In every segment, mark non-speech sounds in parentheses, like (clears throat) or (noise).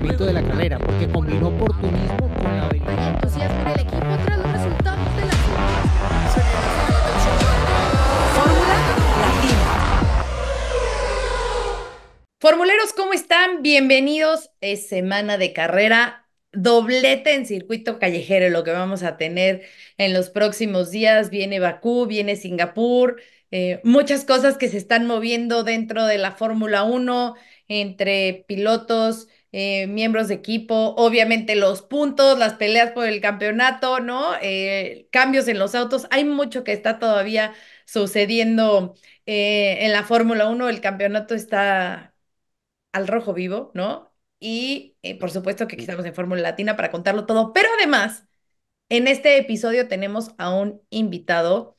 de la carrera, porque combinó oportunismo con la entusiasmo en el equipo tras los resultados de la Fórmula 1. Formuleros, ¿cómo están? Bienvenidos. Es semana de carrera doblete en circuito callejero, lo que vamos a tener en los próximos días. Viene Bakú, viene Singapur, eh, muchas cosas que se están moviendo dentro de la Fórmula 1 entre pilotos, eh, miembros de equipo, obviamente los puntos, las peleas por el campeonato, ¿no? Eh, cambios en los autos, hay mucho que está todavía sucediendo eh, en la Fórmula 1, el campeonato está al rojo vivo, ¿no? Y por supuesto que aquí estamos en Fórmula Latina para contarlo todo, pero además, en este episodio tenemos a un invitado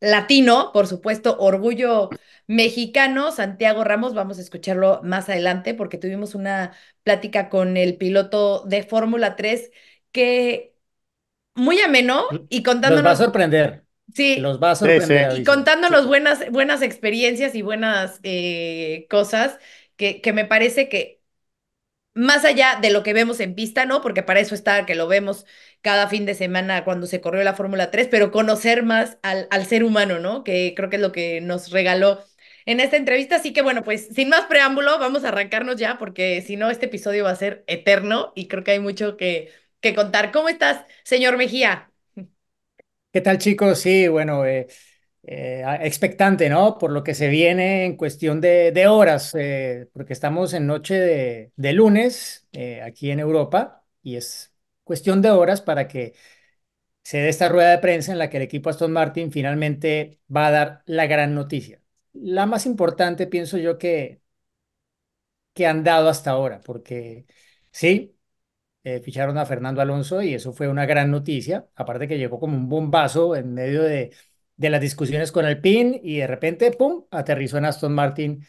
latino, por supuesto, orgullo mexicano, Santiago Ramos. Vamos a escucharlo más adelante porque tuvimos una plática con el piloto de Fórmula 3 que muy ameno y contándonos... a sorprender. Sí. Los va a Y contándonos buenas, buenas experiencias y buenas eh, cosas que, que me parece que más allá de lo que vemos en pista, ¿no? Porque para eso está que lo vemos cada fin de semana cuando se corrió la Fórmula 3, pero conocer más al, al, ser humano, ¿no? Que creo que es lo que nos regaló en esta entrevista. Así que bueno, pues sin más preámbulo, vamos a arrancarnos ya porque si no, este episodio va a ser eterno y creo que hay mucho que, que contar. ¿Cómo estás, señor Mejía? ¿Qué tal, chicos? Sí, bueno, eh, eh, expectante, ¿no? Por lo que se viene en cuestión de, horas, eh, porque estamos en noche de lunes aquí en Europa y es cuestión de horas para que se dé esta rueda de prensa en la que el equipo Aston Martin finalmente va a dar la gran noticia la más importante, pienso yo, que, que han dado hasta ahora, porque sí, eh, ficharon a Fernando Alonso y eso fue una gran noticia, aparte que llegó como un bombazo en medio de, de las discusiones con el PIN y de repente, ¡pum!, aterrizó en Aston Martin,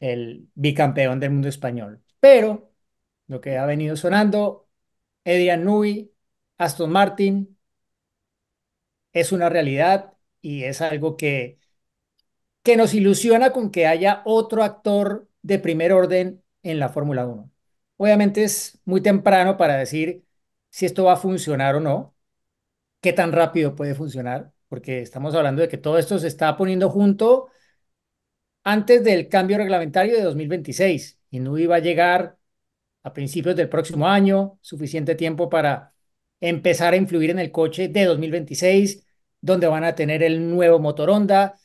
el bicampeón del mundo español. Pero lo que ha venido sonando, Edrian Nui, Aston Martin, es una realidad y es algo que que nos ilusiona con que haya otro actor de primer orden en la Fórmula 1. Obviamente es muy temprano para decir si esto va a funcionar o no, qué tan rápido puede funcionar, porque estamos hablando de que todo esto se está poniendo junto antes del cambio reglamentario de 2026 y no iba a llegar a principios del próximo año, suficiente tiempo para empezar a influir en el coche de 2026, donde van a tener el nuevo motor Honda,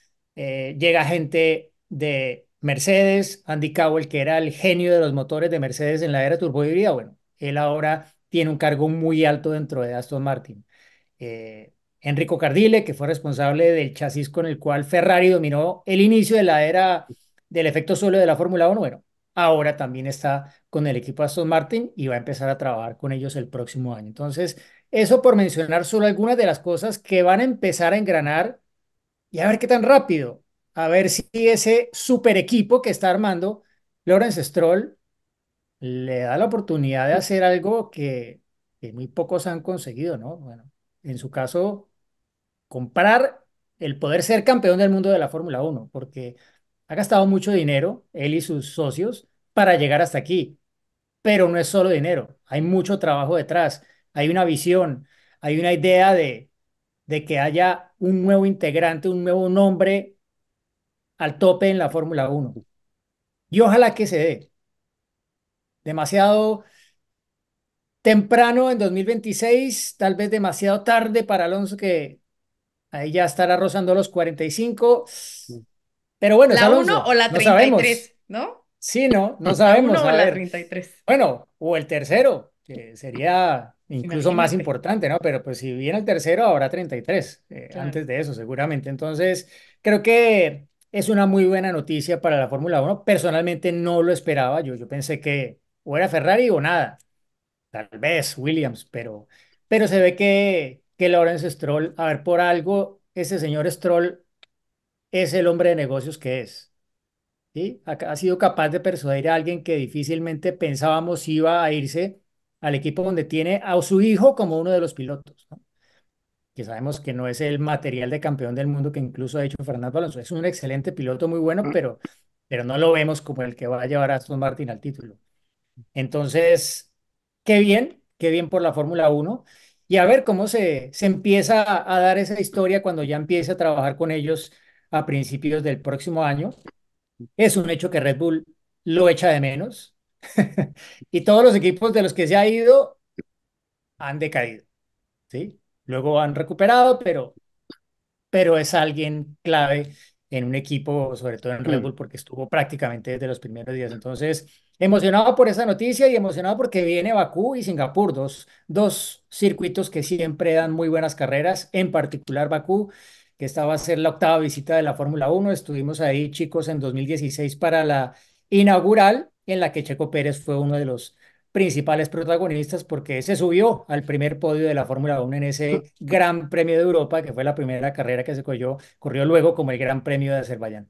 eh, llega gente de Mercedes, Andy Cowell, que era el genio de los motores de Mercedes en la era turbohíbrida, bueno, él ahora tiene un cargo muy alto dentro de Aston Martin. Eh, Enrico Cardile, que fue responsable del chasis con el cual Ferrari dominó el inicio de la era del efecto suelo de la Fórmula 1, bueno, ahora también está con el equipo Aston Martin y va a empezar a trabajar con ellos el próximo año. Entonces, eso por mencionar solo algunas de las cosas que van a empezar a engranar y a ver qué tan rápido, a ver si ese super equipo que está armando Lawrence Stroll le da la oportunidad de hacer algo que, que muy pocos han conseguido, ¿no? Bueno, en su caso, comprar el poder ser campeón del mundo de la Fórmula 1, porque ha gastado mucho dinero, él y sus socios, para llegar hasta aquí. Pero no es solo dinero, hay mucho trabajo detrás, hay una visión, hay una idea de, de que haya un nuevo integrante, un nuevo nombre al tope en la Fórmula 1. Y ojalá que se dé. Demasiado temprano en 2026, tal vez demasiado tarde para Alonso que ahí ya estará rozando los 45. Mm. Pero bueno, ¿la 1 o la 33? ¿No? ¿no? Sí, no, no (laughs) sabemos. la 33. Bueno, o el tercero, que sería Incluso más importante, ¿no? Pero pues si viene el tercero, habrá 33 eh, antes de eso, seguramente. Entonces, creo que es una muy buena noticia para la Fórmula 1. Personalmente no lo esperaba. Yo, yo pensé que o era Ferrari o nada. Tal vez Williams, pero, pero se ve que, que Lawrence Stroll, a ver, por algo, ese señor Stroll es el hombre de negocios que es. y ha sido capaz de persuadir a alguien que difícilmente pensábamos iba a irse al equipo donde tiene a su hijo como uno de los pilotos, que sabemos que no es el material de campeón del mundo que incluso ha hecho Fernando Alonso. Es un excelente piloto, muy bueno, mm. pero, pero no lo vemos como el que va a llevar a Aston Martin al título. Entonces, qué bien, qué bien por la Fórmula 1. Y a ver cómo se, se empieza a, a dar esa historia cuando ya empiece a trabajar con ellos a principios del próximo año. Es un hecho que Red Bull lo echa de menos. (laughs) y todos los equipos de los que se ha ido han decaído, ¿sí? Luego han recuperado, pero, pero es alguien clave en un equipo, sobre todo en Red mm. Bull, porque estuvo prácticamente desde los primeros días. Entonces, emocionado por esa noticia y emocionado porque viene Bakú y Singapur, dos, dos circuitos que siempre dan muy buenas carreras, en particular Bakú, que esta va a ser la octava visita de la Fórmula 1. Estuvimos ahí, chicos, en 2016 para la inaugural en la que Checo Pérez fue uno de los principales protagonistas porque se subió al primer podio de la Fórmula 1 en ese Gran Premio de Europa, que fue la primera carrera que se corrió, corrió luego como el Gran Premio de Azerbaiyán.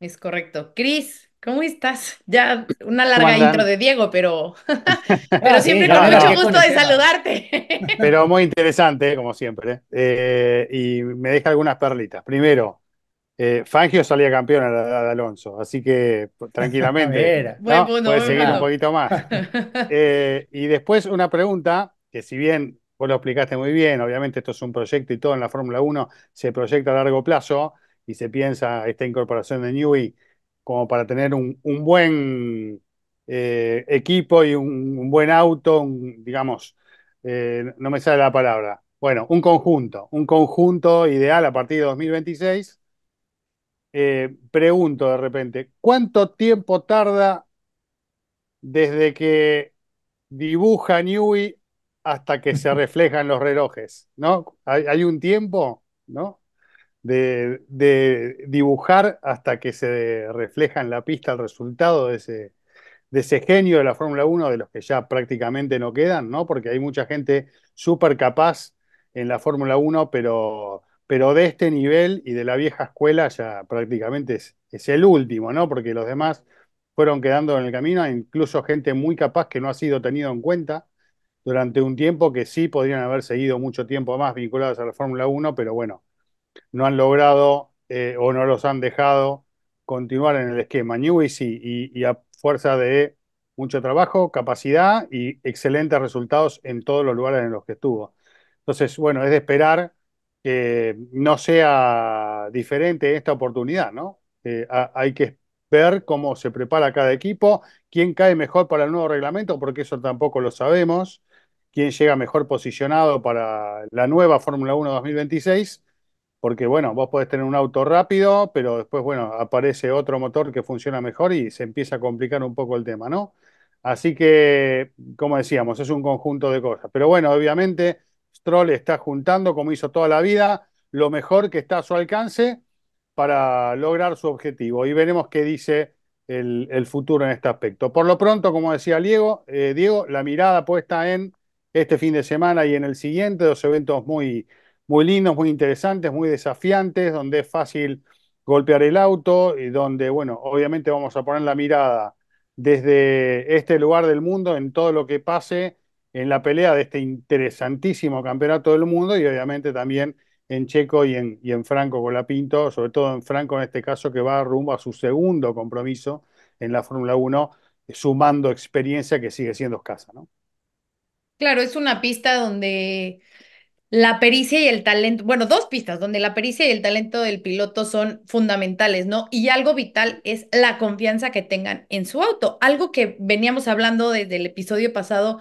Es correcto. Cris, ¿cómo estás? Ya una larga intro de Diego, pero, (laughs) (laughs) pero ah, siempre con mucho gusto de saludarte. pero muy interesante, como siempre. Eh, y me deja algunas perlitas. Primero, eh, Fangio salía campeón a, Alonso, así que tranquilamente (laughs) era puede seguir un poquito más. (laughs) Eh, y después una pregunta, que si bien vos lo explicaste muy bien, obviamente esto es un proyecto y todo en la Fórmula 1 se proyecta a largo plazo y se piensa esta incorporación de Newey como para tener un, buen eh, equipo y un, buen auto, digamos, no me sale la palabra. Bueno, un conjunto, un conjunto ideal a partir de 2026 eh, pregunto de repente, ¿cuánto tiempo tarda desde que dibuja Newey hasta que se (laughs) reflejan los relojes? ¿No? ¿Hay, un tiempo, ¿no? De, dibujar hasta que se refleja en la pista el resultado de ese, genio de la Fórmula 1, de los que ya prácticamente no quedan, ¿no? Porque hay mucha gente súper capaz en la Fórmula 1, pero pero de este nivel y de la vieja escuela ya prácticamente es, el último, ¿no? Porque los demás fueron quedando en el camino, incluso gente muy capaz que no ha sido tenido en cuenta durante un tiempo que sí podrían haber seguido mucho tiempo más vinculados a la Fórmula 1, pero bueno, no han logrado eh, o no los han dejado continuar en el esquema. Newey sí, y, y, a fuerza de mucho trabajo, capacidad y excelentes resultados en todos los lugares en los que estuvo. Entonces, bueno, es de esperar eh, no sea diferente esta oportunidad, ¿no? Eh, hay que ver cómo se prepara cada equipo, quién cae mejor para el nuevo reglamento, porque eso tampoco lo sabemos, quién llega mejor posicionado para la nueva Fórmula 1 2026, porque bueno, vos podés tener un auto rápido, pero después, bueno, aparece otro motor que funciona mejor y se empieza a complicar un poco el tema, ¿no? Así que, como decíamos, es un conjunto de cosas. Pero bueno, obviamente Troll está juntando, como hizo toda la vida, lo mejor que está a su alcance para lograr su objetivo. Y veremos qué dice el, futuro en este aspecto. Por lo pronto, como decía Diego, eh, Diego, la mirada puesta en este fin de semana y en el siguiente, dos eventos muy, muy lindos, muy interesantes, muy desafiantes, donde es fácil golpear el auto y donde, bueno, obviamente vamos a poner la mirada desde este lugar del mundo en todo lo que pase en la pelea de este interesantísimo campeonato del mundo y obviamente también en Checo y en, y en la Pinto, sobre todo en Franco en este caso que va rumbo a su segundo compromiso en la Fórmula 1, eh, sumando experiencia que sigue siendo escasa, ¿no? Claro, es una pista donde la pericia y el talento, bueno, dos pistas donde la pericia y el talento del piloto son fundamentales, ¿no? Y algo vital es la confianza que tengan en su auto, algo que veníamos hablando desde el episodio pasado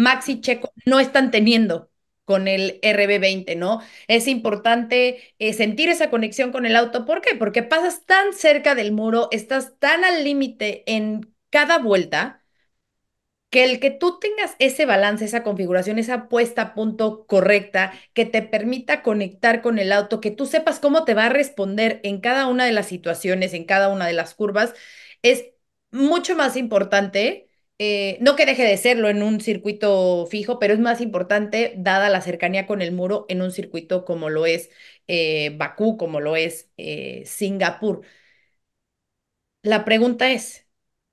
Maxi Checo no están teniendo con el RB20, ¿no? Es importante eh, sentir esa conexión con el auto. ¿Por qué? Porque pasas tan cerca del muro, estás tan al límite en cada vuelta, que el que tú tengas ese balance, esa configuración, esa puesta a punto correcta, que te permita conectar con el auto, que tú sepas cómo te va a responder en cada una de las situaciones, en cada una de las curvas, es mucho más importante eh, no que deje de serlo en un circuito fijo, pero es más importante dada la cercanía con el muro en un circuito como lo es eh, Bakú, como lo es eh, Singapur. La pregunta es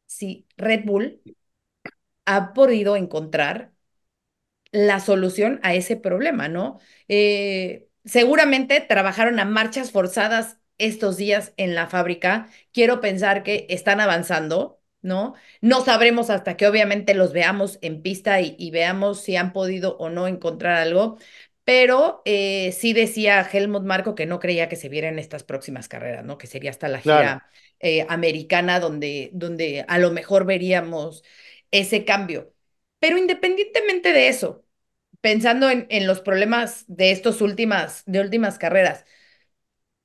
si Red Bull ha podido encontrar la solución a ese problema, ¿no? seguramente trabajaron a marchas forzadas estos días en la fábrica. Quiero pensar que están avanzando ¿no? No sabremos hasta que obviamente los veamos en pista y, veamos si han podido o no encontrar algo, pero eh, sí decía Helmut Marco que no creía que se vieran en estas próximas carreras, ¿no? Que sería hasta la gira eh, americana donde, donde a lo mejor veríamos ese cambio. Pero independientemente de eso, pensando en, en los problemas de estas últimas, de últimas carreras,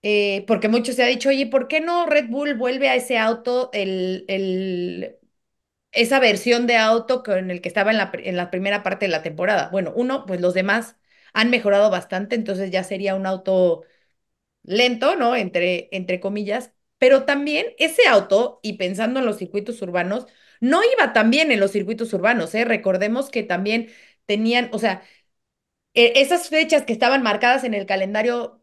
eh, porque mucho se ha dicho, oye, ¿por qué no Red Bull vuelve a ese auto, el, el, esa versión de auto con el que estaba en la, en la primera parte de la temporada? Bueno, uno, pues los demás han mejorado bastante, entonces ya sería un auto lento, ¿no? Entre, entre comillas, pero también ese auto, y pensando en los circuitos urbanos, no iba tan bien en los circuitos urbanos, ¿eh? Recordemos que también tenían, o sea, e, esas fechas que estaban marcadas en el calendario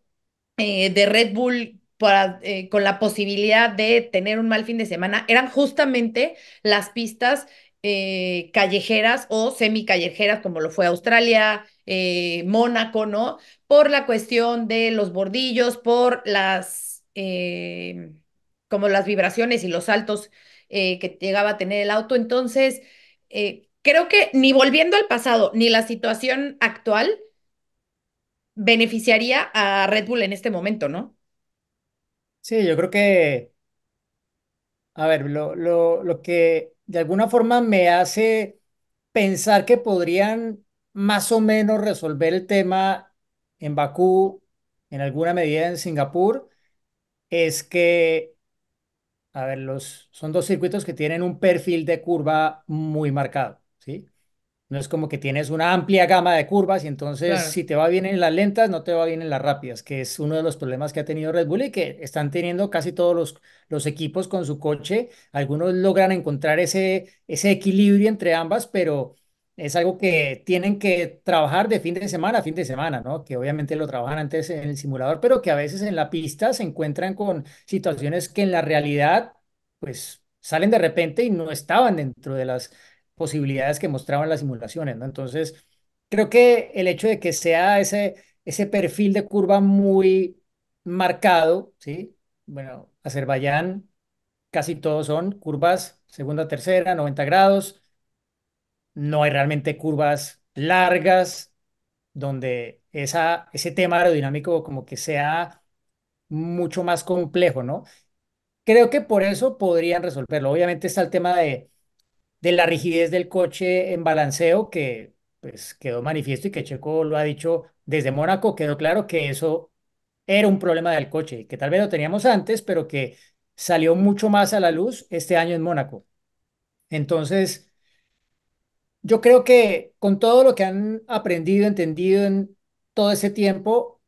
eh, de Red Bull para, eh, con la posibilidad de tener un mal fin de semana eran justamente las pistas eh, callejeras o semicallejeras, como lo fue Australia, Mónaco, ¿no? Por la cuestión de los bordillos, por las, como las vibraciones y los saltos que llegaba a tener el auto. Entonces, creo que ni volviendo al pasado, ni la situación actual, beneficiaría a Red Bull en este momento, ¿no? Sí, yo creo que, a ver, lo, que de alguna forma me hace pensar que podrían más o menos resolver el tema en Bakú, en alguna medida en Singapur, es que, a ver, los, son dos circuitos que tienen un perfil de curva muy marcado, ¿sí? No es como que tienes una amplia gama de curvas y entonces si te va bien en las lentas, no te va bien en las rápidas, que es uno de los problemas que ha tenido Red Bull y que están teniendo casi todos los, los equipos con su coche. Algunos logran encontrar ese, ese equilibrio entre ambas, pero es algo que tienen que trabajar de fin de semana a fin de semana, ¿no? Que obviamente lo trabajan antes en el simulador, pero que a veces en la pista se encuentran con situaciones que en la realidad, pues salen de repente y no estaban dentro de las posibilidades que mostraban las simulaciones, ¿no? Entonces, creo que el hecho de que sea ese, ese perfil de curva muy marcado, ¿sí? Bueno, Azerbaiyán, casi todos son curvas segunda, tercera, 90 grados, no hay realmente curvas largas, donde esa, ese tema aerodinámico como que sea mucho más complejo, ¿no? Creo que por eso podrían resolverlo. Obviamente está el tema de de la rigidez del coche en balanceo que pues, quedó manifiesto y que Checo lo ha dicho desde Mónaco, quedó claro que eso era un problema del coche, que tal vez lo teníamos antes, pero que salió mucho más a la luz este año en Mónaco. Entonces, yo creo que con todo lo que han aprendido, entendido en todo ese tiempo,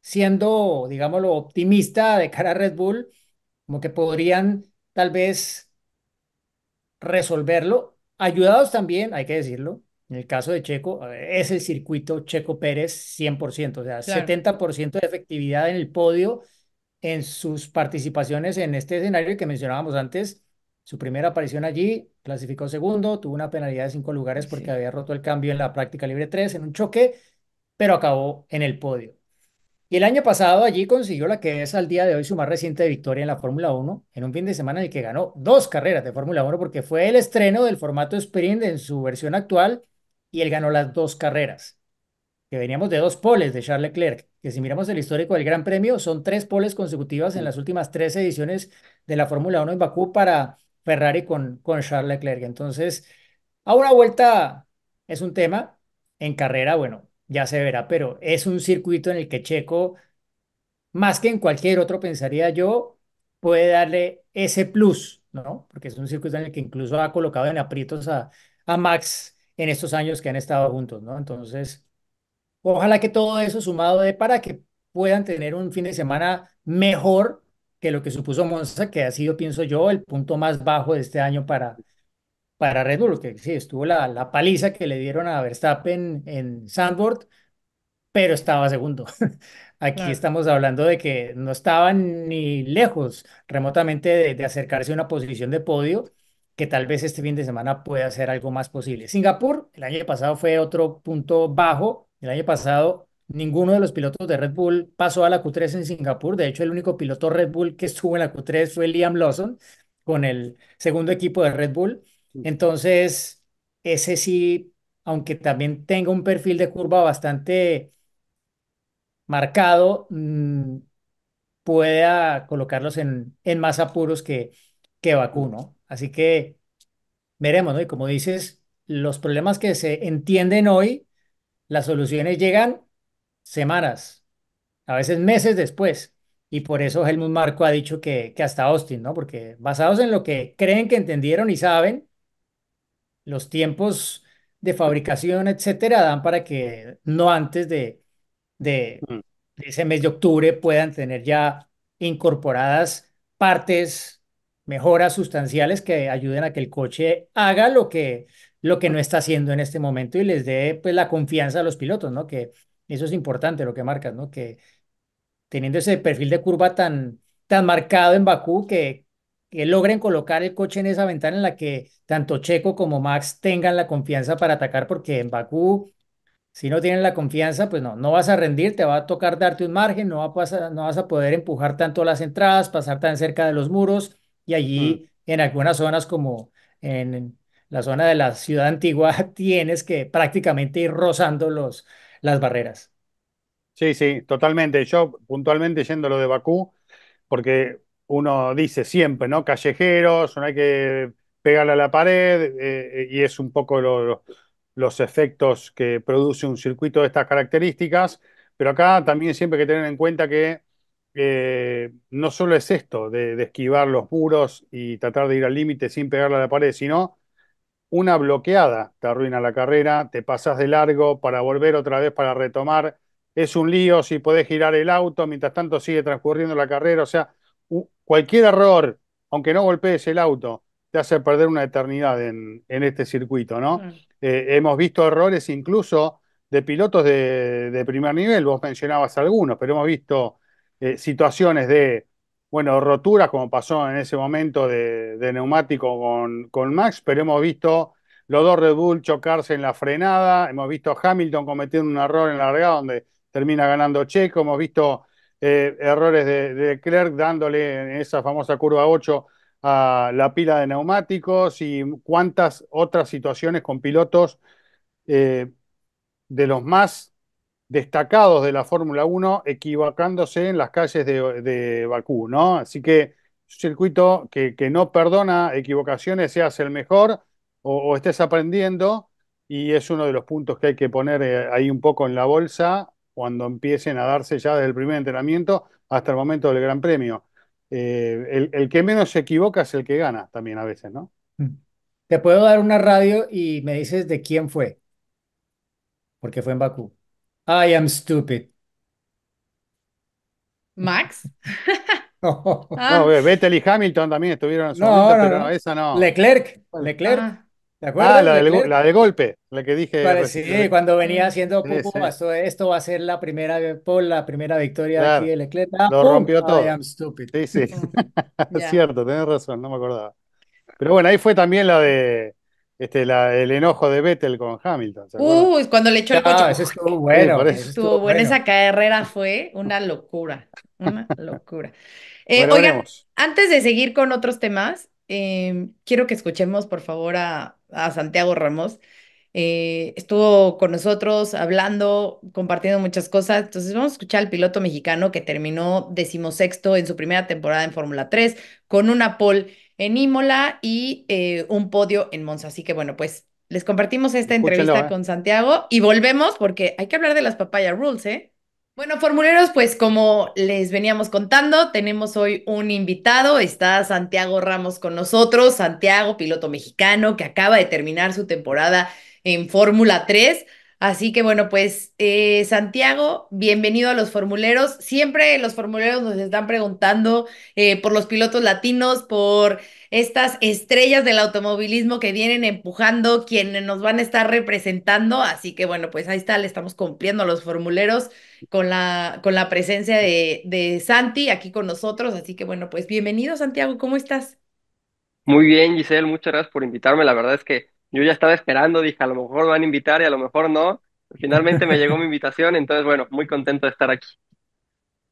siendo, digámoslo, optimista de cara a Red Bull, como que podrían tal vez resolverlo, ayudados también, hay que decirlo, en el caso de Checo, es el circuito Checo Pérez 100%, o sea, 70% de efectividad en el podio en sus participaciones en este escenario que mencionábamos antes. Su primera aparición allí, clasificó segundo, tuvo una penalidad de cinco lugares porque había roto el cambio en la práctica libre 3 en un choque, pero acabó en el podio. Y el año pasado allí consiguió la que es al día de hoy su más reciente victoria en la Fórmula 1, en un fin de semana en el que ganó dos carreras de Fórmula 1 porque fue el estreno del formato sprint en su versión actual y él ganó las dos carreras. Que veníamos de dos poles de Charles Leclerc, que si miramos el histórico del Gran Premio, son tres poles consecutivas en las últimas tres ediciones de la Fórmula 1 en Bakú para Ferrari con, con Charles Leclerc. Entonces, a una vuelta es un tema, en carrera, bueno, ya se verá, pero es un circuito en el que Checo, más que en cualquier otro, pensaría yo, puede darle ese plus, ¿no? Porque es un circuito en el que incluso ha colocado en aprietos a, a Max en estos años que han estado juntos, ¿no? Entonces, ojalá que todo eso sumado de para que puedan tener un fin de semana mejor que lo que supuso Monza, que ha sido, pienso yo, el punto más bajo de este año para, para Red Bull, que sí, estuvo la, paliza que le dieron a Verstappen en Sandboard, pero estaba segundo. (laughs) Aquí estamos hablando de que no estaban ni lejos remotamente de, de, acercarse a una posición de podio que tal vez este fin de semana pueda ser algo más posible. Singapur, el año pasado fue otro punto bajo. El año pasado ninguno de los pilotos de Red Bull pasó a la Q3 en Singapur. De hecho, el único piloto Red Bull que estuvo en la Q3 fue Liam Lawson con el segundo equipo de Red Bull. Entonces, ese sí, aunque también tenga un perfil de curva bastante marcado, mm, pueda colocarlos en, más apuros que, que vacuno. Así que veremos, ¿no? Y como dices, los problemas que se entienden hoy, las soluciones llegan semanas, a veces meses después. Y por eso Helmut Marco ha dicho que, que hasta Austin, ¿no? Porque basados en lo que creen que entendieron y saben, los tiempos de fabricación, etcétera, dan para que no antes de, mm. de, ese mes de octubre puedan tener ya incorporadas partes, mejoras sustanciales que ayuden a que el coche haga lo que, lo que no está haciendo en este momento y les dé pues la confianza a los pilotos, ¿no? Que eso es importante lo que marcas, ¿no? Que teniendo ese perfil de curva tan, tan marcado en Bakú que, que logren colocar el coche en esa ventana en la que tanto Checo como Max tengan la confianza para atacar, porque en Bakú, si no tienen la confianza, pues no, no vas a rendir, te va a tocar darte un margen, no, no vas a poder empujar tanto las entradas, pasar tan cerca de los muros y allí mm. en algunas zonas como en la zona de la ciudad antigua (laughs) tienes que prácticamente ir rozando los, las barreras. Sí, sí, totalmente. Yo puntualmente yendo lo de Bakú, porque uno dice siempre, ¿no? Callejeros, no hay que pegarle a la pared, eh, eh, y es un poco los efectos que produce un circuito de estas características, pero acá también siempre hay que tener en cuenta que eh, no solo es esto de, de, esquivar los muros y tratar de ir al límite sin pegarle a la pared, sino una bloqueada te arruina la carrera, te pasas de largo para volver otra vez para retomar. Es un lío si podés girar el auto, mientras tanto sigue transcurriendo la carrera. O sea, Cualquier error, aunque no golpees el auto, te hace perder una eternidad en, este circuito, ¿no? Mm. Eh, hemos visto errores incluso de pilotos de, primer nivel, vos mencionabas algunos, pero hemos visto eh, situaciones de, bueno, roturas, como pasó en ese momento de, neumático con, Max, pero hemos visto los dos Red Bull chocarse en la frenada, hemos visto a Hamilton cometiendo un error en la largada donde termina ganando Checo, hemos visto eh, errores de, Klerk dándole en esa famosa curva 8 a la pila de neumáticos y cuántas otras situaciones con pilotos eh, de los más destacados de la Fórmula 1 equivocándose en las calles de, de Bakú, ¿no? Así que circuito que, no perdona equivocaciones, seas el mejor o, estés aprendiendo, y es uno de los puntos que hay que poner eh, ahí un poco en la bolsa, cuando empiecen a darse ya desde el primer entrenamiento hasta el momento del Gran Premio. Eh, el, que menos se equivoca es el que gana también a veces, ¿no? Mm. Te puedo dar una radio y me dices de quién fue. Porque fue en Bakú. I am stupid. ¿Max? (laughs) no, ah. y Hamilton también estuvieron en su no, momento, no, esa no. Leclerc. Leclerc. Ah. Ah, la de golpe, la que dije. sí, cuando venía haciendo cupo, Esto, va a ser la primera, por la primera victoria aquí de Leclerc. Lo rompió todo. I am stupid. Sí, sí. (laughs) Cierto, tenés razón, no me acordaba. Pero bueno, ahí fue también la de este, la, el enojo de Vettel con Hamilton. Uy, cuando le echó el coche. Ah, eso estuvo bueno. Esa carrera fue una locura. Una (laughs) locura. Eh, oigan, antes de seguir con otros temas, eh, quiero que escuchemos, por favor, a a Santiago Ramos. Eh, estuvo con nosotros hablando, compartiendo muchas cosas. Entonces vamos a escuchar al piloto mexicano que terminó decimosexto en su primera temporada en Fórmula 3 con una pole en Imola y eh, un podio en Monza. Así que bueno, pues les compartimos esta entrevista ¿eh? con Santiago y volvemos porque hay que hablar de las papaya rules, ¿eh? Bueno, formuleros, pues como les veníamos contando, tenemos hoy un invitado, está Santiago Ramos con nosotros, Santiago, piloto mexicano que acaba de terminar su temporada en Fórmula 3. Así que bueno, pues eh, Santiago, bienvenido a los formuleros. Siempre los formuleros nos están preguntando eh, por los pilotos latinos, por estas estrellas del automovilismo que vienen empujando, quienes nos van a estar representando. Así que bueno, pues ahí está, le estamos cumpliendo a los formuleros con la, con la presencia de, de Santi aquí con nosotros. Así que bueno, pues bienvenido Santiago, ¿cómo estás? Muy bien, Giselle, muchas gracias por invitarme. La verdad es que yo ya estaba esperando, dije, a lo mejor van a invitar y a lo mejor no. Finalmente me llegó mi invitación, entonces, bueno, muy contento de estar aquí.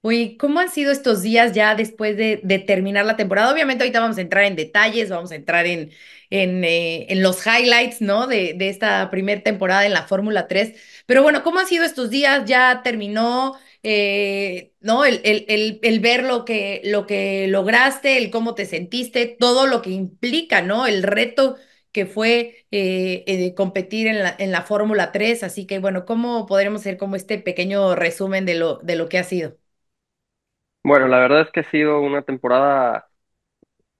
Uy, ¿cómo han sido estos días ya después de, terminar la temporada? Obviamente ahorita vamos a entrar en detalles, vamos a entrar en, en, eh, en los highlights, ¿no? De, esta primera temporada en la Fórmula 3. Pero bueno, ¿cómo han sido estos días? Ya terminó, eh, ¿no? El, el, ver lo que, lo que lograste, el cómo te sentiste, todo lo que implica, ¿no? El reto que fue eh, eh, competir en la, Fórmula 3. Así que, bueno, ¿cómo podremos hacer como este pequeño resumen de lo, de lo que ha sido? Bueno, la verdad es que ha sido una temporada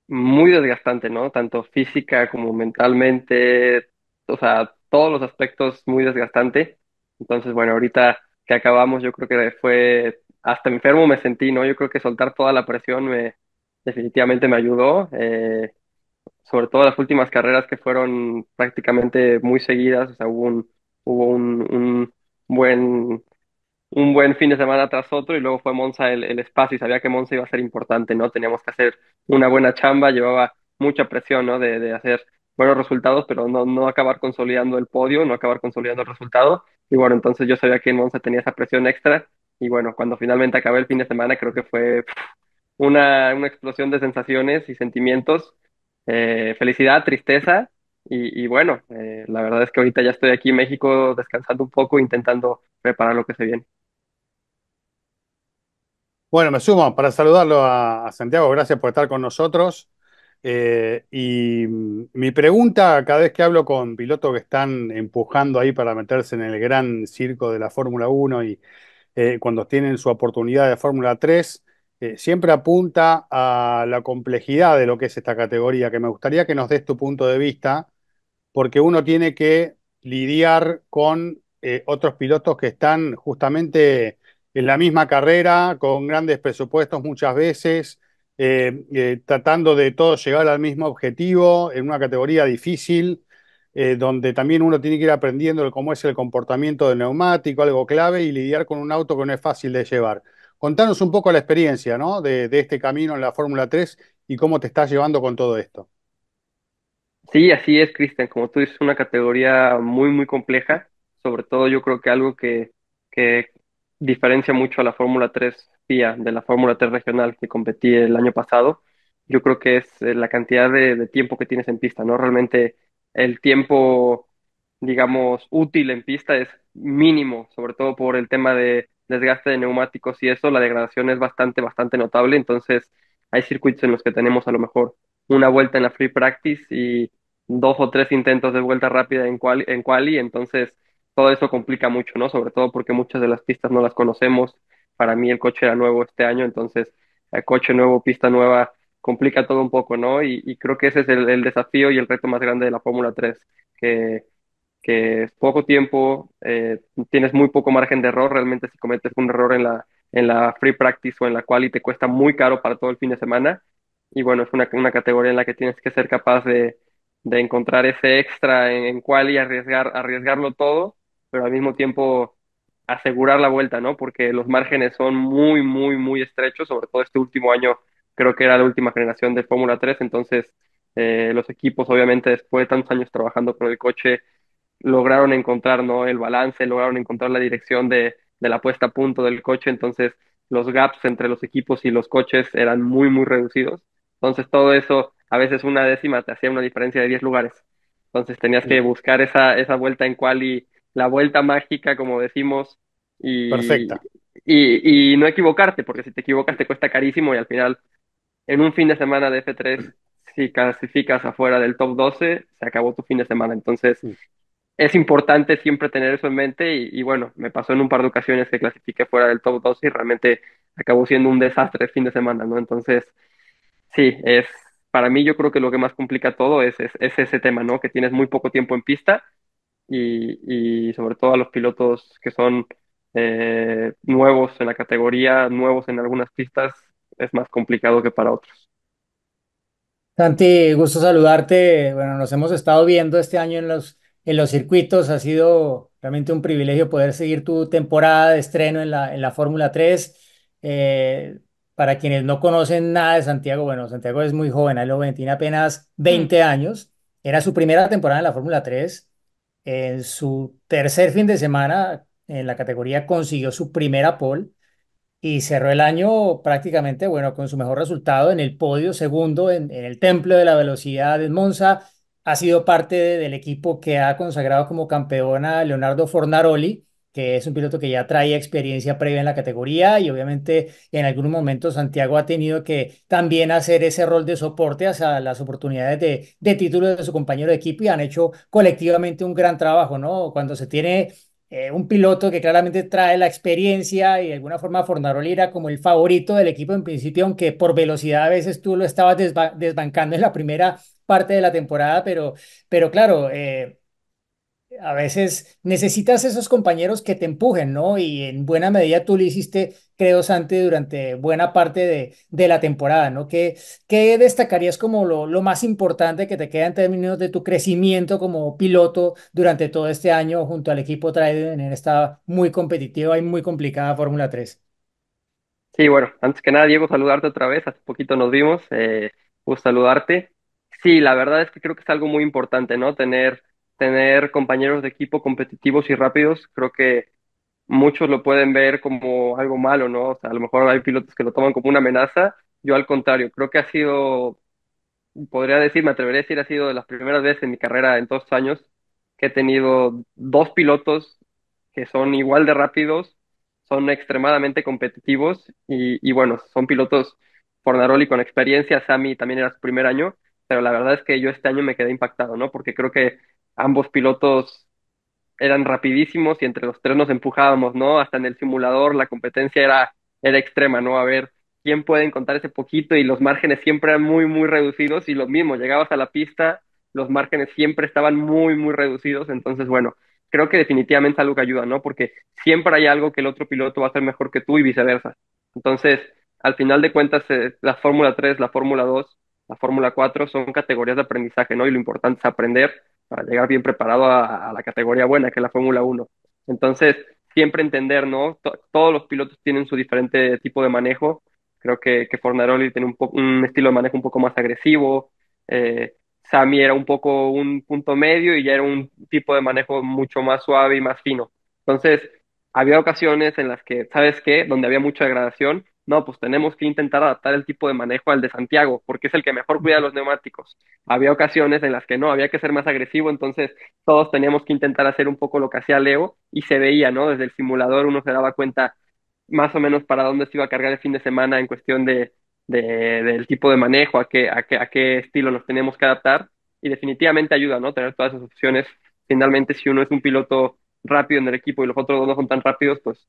muy desgastante, ¿no? Tanto física como mentalmente, o sea, todos los aspectos muy desgastante. Entonces, bueno, ahorita que acabamos, yo creo que fue hasta enfermo me sentí, ¿no? Yo creo que soltar toda la presión me definitivamente me ayudó. Eh, sobre todo las últimas carreras que fueron prácticamente muy seguidas, o sea, hubo un, hubo un, un buen un buen fin de semana tras otro y luego fue Monza el, espacio y sabía que Monza iba a ser importante, ¿no? Teníamos que hacer una buena chamba, llevaba mucha presión, ¿no? De, de hacer buenos resultados, pero no, no acabar consolidando el podio, no acabar consolidando el resultado. Y bueno, entonces yo sabía que Monza tenía esa presión extra y bueno, cuando finalmente acabé el fin de semana creo que fue una, una explosión de sensaciones y sentimientos eh, felicidad, tristeza y, bueno, eh, la verdad es que ahorita ya estoy aquí en México descansando un poco, intentando preparar lo que se viene. Bueno, me sumo para saludarlo a, Santiago, gracias por estar con nosotros. Eh, y mm, mi pregunta, cada vez que hablo con pilotos que están empujando ahí para meterse en el gran circo de la Fórmula 1 y cuando tienen su oportunidad de Fórmula 3, eh, siempre apunta a la complejidad de lo que es esta categoría, que me gustaría que nos des tu punto de vista, porque uno tiene que lidiar con eh, otros pilotos que están justamente en la misma carrera, con grandes presupuestos muchas veces, eh, tratando de todos llegar al mismo objetivo, en una categoría difícil. donde también uno tiene que ir aprendiendo cómo es el comportamiento del neumático, algo clave, y lidiar con un auto que no es fácil de llevar. Contanos un poco la experiencia ¿no? de, este camino en la Fórmula 3 y cómo te estás llevando con todo esto. Sí, así es, Cristian. Como tú dices, es una categoría muy, muy compleja. Sobre todo yo creo que algo que, diferencia mucho a la Fórmula 3 FIA de la Fórmula 3 regional que competí el año pasado, yo creo que es eh, la cantidad de, de tiempo que tienes en pista, ¿no? Realmente el tiempo, digamos, útil en pista es mínimo, sobre todo por el tema de desgaste de neumáticos y eso, la degradación es bastante, bastante notable. Entonces, hay circuitos en los que tenemos a lo mejor una vuelta en la free practice y dos o tres intentos de vuelta rápida en quali, en entonces todo eso complica mucho, ¿no? Sobre todo porque muchas de las pistas no las conocemos. Para mí el coche era nuevo este año, entonces el coche nuevo, pista nueva, complica todo un poco, ¿no? Y, creo que ese es el, desafío y el reto más grande de la Fórmula 3, que que poco tiempo, eh, tienes muy poco margen de error, realmente si cometes un error en la, en la free practice o en la cual y te cuesta muy caro para todo el fin de semana. Y bueno, es una, categoría en la que tienes que ser capaz de, encontrar ese extra en, en y arriesgar, arriesgarlo todo, pero al mismo tiempo asegurar la vuelta, ¿no? Porque los márgenes son muy, muy, muy estrechos, sobre todo este último año creo que era la última generación de Fórmula 3, entonces eh, los equipos obviamente después de tantos años trabajando con el coche lograron encontrar ¿no? el balance, lograron encontrar la dirección de, de la puesta a punto del coche, entonces los gaps entre los equipos y los coches eran muy, muy reducidos. Entonces todo eso, a veces una décima te hacía una diferencia de 10 lugares. Entonces tenías que buscar esa, esa vuelta en cual y la vuelta mágica, como decimos, y, Perfecta. Y, no equivocarte, porque si te equivocas te cuesta carísimo y al final, en un fin de semana de F3, si clasificas afuera del top 12, se acabó tu fin de semana. Entonces, es importante siempre tener eso en mente y, bueno, me pasó en un par de ocasiones que clasifiqué fuera del top 2 y realmente acabó siendo un desastre el fin de semana, ¿no? Entonces, sí, es para mí yo creo que lo que más complica todo es, ese tema, ¿no? Que tienes muy poco tiempo en pista y, y sobre todo a los pilotos que son eh, nuevos en la categoría, nuevos en algunas pistas, es más complicado que para otros. Santi, gusto saludarte. Bueno, nos hemos estado viendo este año en los en los circuitos. Ha sido realmente un privilegio poder seguir tu temporada de estreno en la, en la Fórmula 3. Eh, para quienes no conocen nada de Santiago, bueno, Santiago es muy joven, él tiene apenas 20 mm. años. Era su primera temporada en la Fórmula 3. En su tercer fin de semana en la categoría consiguió su primera pole y cerró el año prácticamente, bueno, con su mejor resultado en el podio, segundo en, el Templo de la Velocidad de Monza ha sido parte del equipo que ha consagrado como campeona Leonardo Fornaroli, que es un piloto que ya trae experiencia previa en la categoría y obviamente en algún momento Santiago ha tenido que también hacer ese rol de soporte hacia las oportunidades de, de título de su compañero de equipo y han hecho colectivamente un gran trabajo, ¿no? Cuando se tiene eh, un piloto que claramente trae la experiencia y de alguna forma Fornaroli era como el favorito del equipo en principio, aunque por velocidad a veces tú lo estabas desbancando en la primera parte de la temporada, pero, pero claro, eh, a veces necesitas esos compañeros que te empujen, ¿no? Y en buena medida tú lo hiciste, creo, Santi, durante buena parte de, la temporada, ¿no? ¿Qué, qué destacarías como lo, más importante que te queda en términos de tu crecimiento como piloto durante todo este año junto al equipo Trident en esta muy competitiva y muy complicada Fórmula 3? Sí, bueno, antes que nada, Diego, saludarte otra vez. Hace poquito nos vimos. Eh, gusto saludarte. Sí, la verdad es que creo que es algo muy importante, ¿no? Tener, tener compañeros de equipo competitivos y rápidos, creo que muchos lo pueden ver como algo malo, ¿no? O sea, a lo mejor hay pilotos que lo toman como una amenaza, yo al contrario, creo que ha sido, podría decir, me atrevería a decir, ha sido de las primeras veces en mi carrera en dos años que he tenido dos pilotos que son igual de rápidos, son extremadamente competitivos y, y bueno, son pilotos Fornaroli con experiencia, Sami también era su primer año, pero la verdad es que yo este año me quedé impactado, ¿no? Porque creo que ambos pilotos eran rapidísimos y entre los tres nos empujábamos, ¿no? Hasta en el simulador la competencia era, era extrema, ¿no? A ver quién puede encontrar ese poquito y los márgenes siempre eran muy, muy reducidos y lo mismo, llegabas a la pista, los márgenes siempre estaban muy, muy reducidos, entonces, bueno, creo que definitivamente algo que ayuda, ¿no? Porque siempre hay algo que el otro piloto va a hacer mejor que tú y viceversa. Entonces, al final de cuentas, eh, la Fórmula 3, la Fórmula 2 la Fórmula 4 son categorías de aprendizaje, ¿no? Y lo importante es aprender para llegar bien preparado a, la categoría buena, que es la Fórmula 1. Entonces, siempre entender, ¿no? todos los pilotos tienen su diferente tipo de manejo. Creo que, que Fornaroli tiene un, estilo de manejo un poco más agresivo. Eh, Sami era un poco un punto medio y ya era un tipo de manejo mucho más suave y más fino. Entonces, había ocasiones en las que, ¿sabes qué? Donde había mucha degradación, no, pues tenemos que intentar adaptar el tipo de manejo al de Santiago, porque es el que mejor cuida los neumáticos. Había ocasiones en las que no, había que ser más agresivo, entonces todos teníamos que intentar hacer un poco lo que hacía Leo y se veía, ¿no? Desde el simulador uno se daba cuenta más o menos para dónde se iba a cargar el fin de semana en cuestión de, del tipo de manejo, a qué, a, qué, a qué estilo nos tenemos que adaptar y definitivamente ayuda, ¿no? Tener todas esas opciones. Finalmente, si uno es un piloto rápido en el equipo y los otros dos no son tan rápidos, pues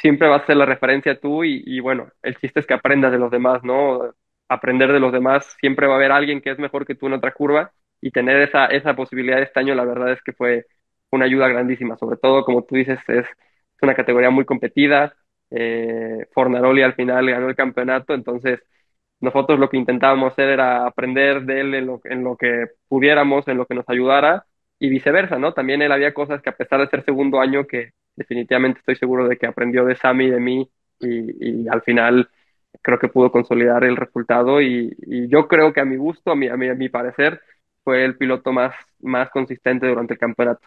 siempre va a ser la referencia tú y, bueno, el chiste es que aprendas de los demás, ¿no? Aprender de los demás, siempre va a haber alguien que es mejor que tú en otra curva y tener esa, esa posibilidad este año, la verdad es que fue una ayuda grandísima, sobre todo, como tú dices, es, una categoría muy competida, eh, Fornaroli al final ganó el campeonato, entonces nosotros lo que intentábamos hacer era aprender de él en lo, en lo que pudiéramos, en lo que nos ayudara y viceversa, ¿no? También él había cosas que a pesar de ser segundo año que definitivamente estoy seguro de que aprendió de Sammy y de mí y, al final creo que pudo consolidar el resultado y, yo creo que a mi gusto, a mi, a mi, parecer, fue el piloto más, más consistente durante el campeonato.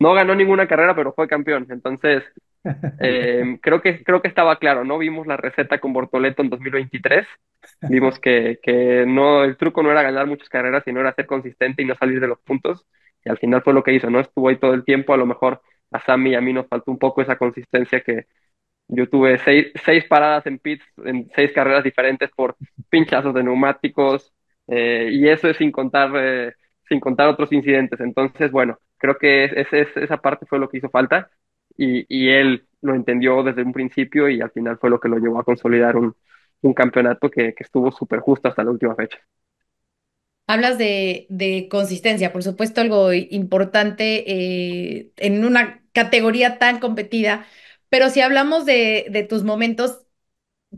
No ganó ninguna carrera, pero fue campeón. Entonces, (laughs) em, creo, que, creo que estaba claro, ¿no? Vimos la receta con Bortoleto en 2023. Vimos que, que, no, el truco no era ganar muchas carreras, sino era ser consistente y no salir de los puntos. Y al final fue lo que hizo, ¿no? Estuvo ahí todo el tiempo, a lo mejor a a mí nos faltó un poco esa consistencia que yo tuve seis, seis paradas en pits, en seis carreras diferentes por pinchazos de neumáticos, eh, y eso es sin contar, eh, sin contar otros incidentes. Entonces, bueno, creo que esa parte fue lo que hizo falta y, él lo entendió desde un principio y al final fue lo que lo llevó a consolidar un, campeonato que, estuvo súper justo hasta la última fecha. Hablas de, consistencia, por supuesto, algo importante eh, en una categoría tan competida, pero si hablamos de, tus momentos,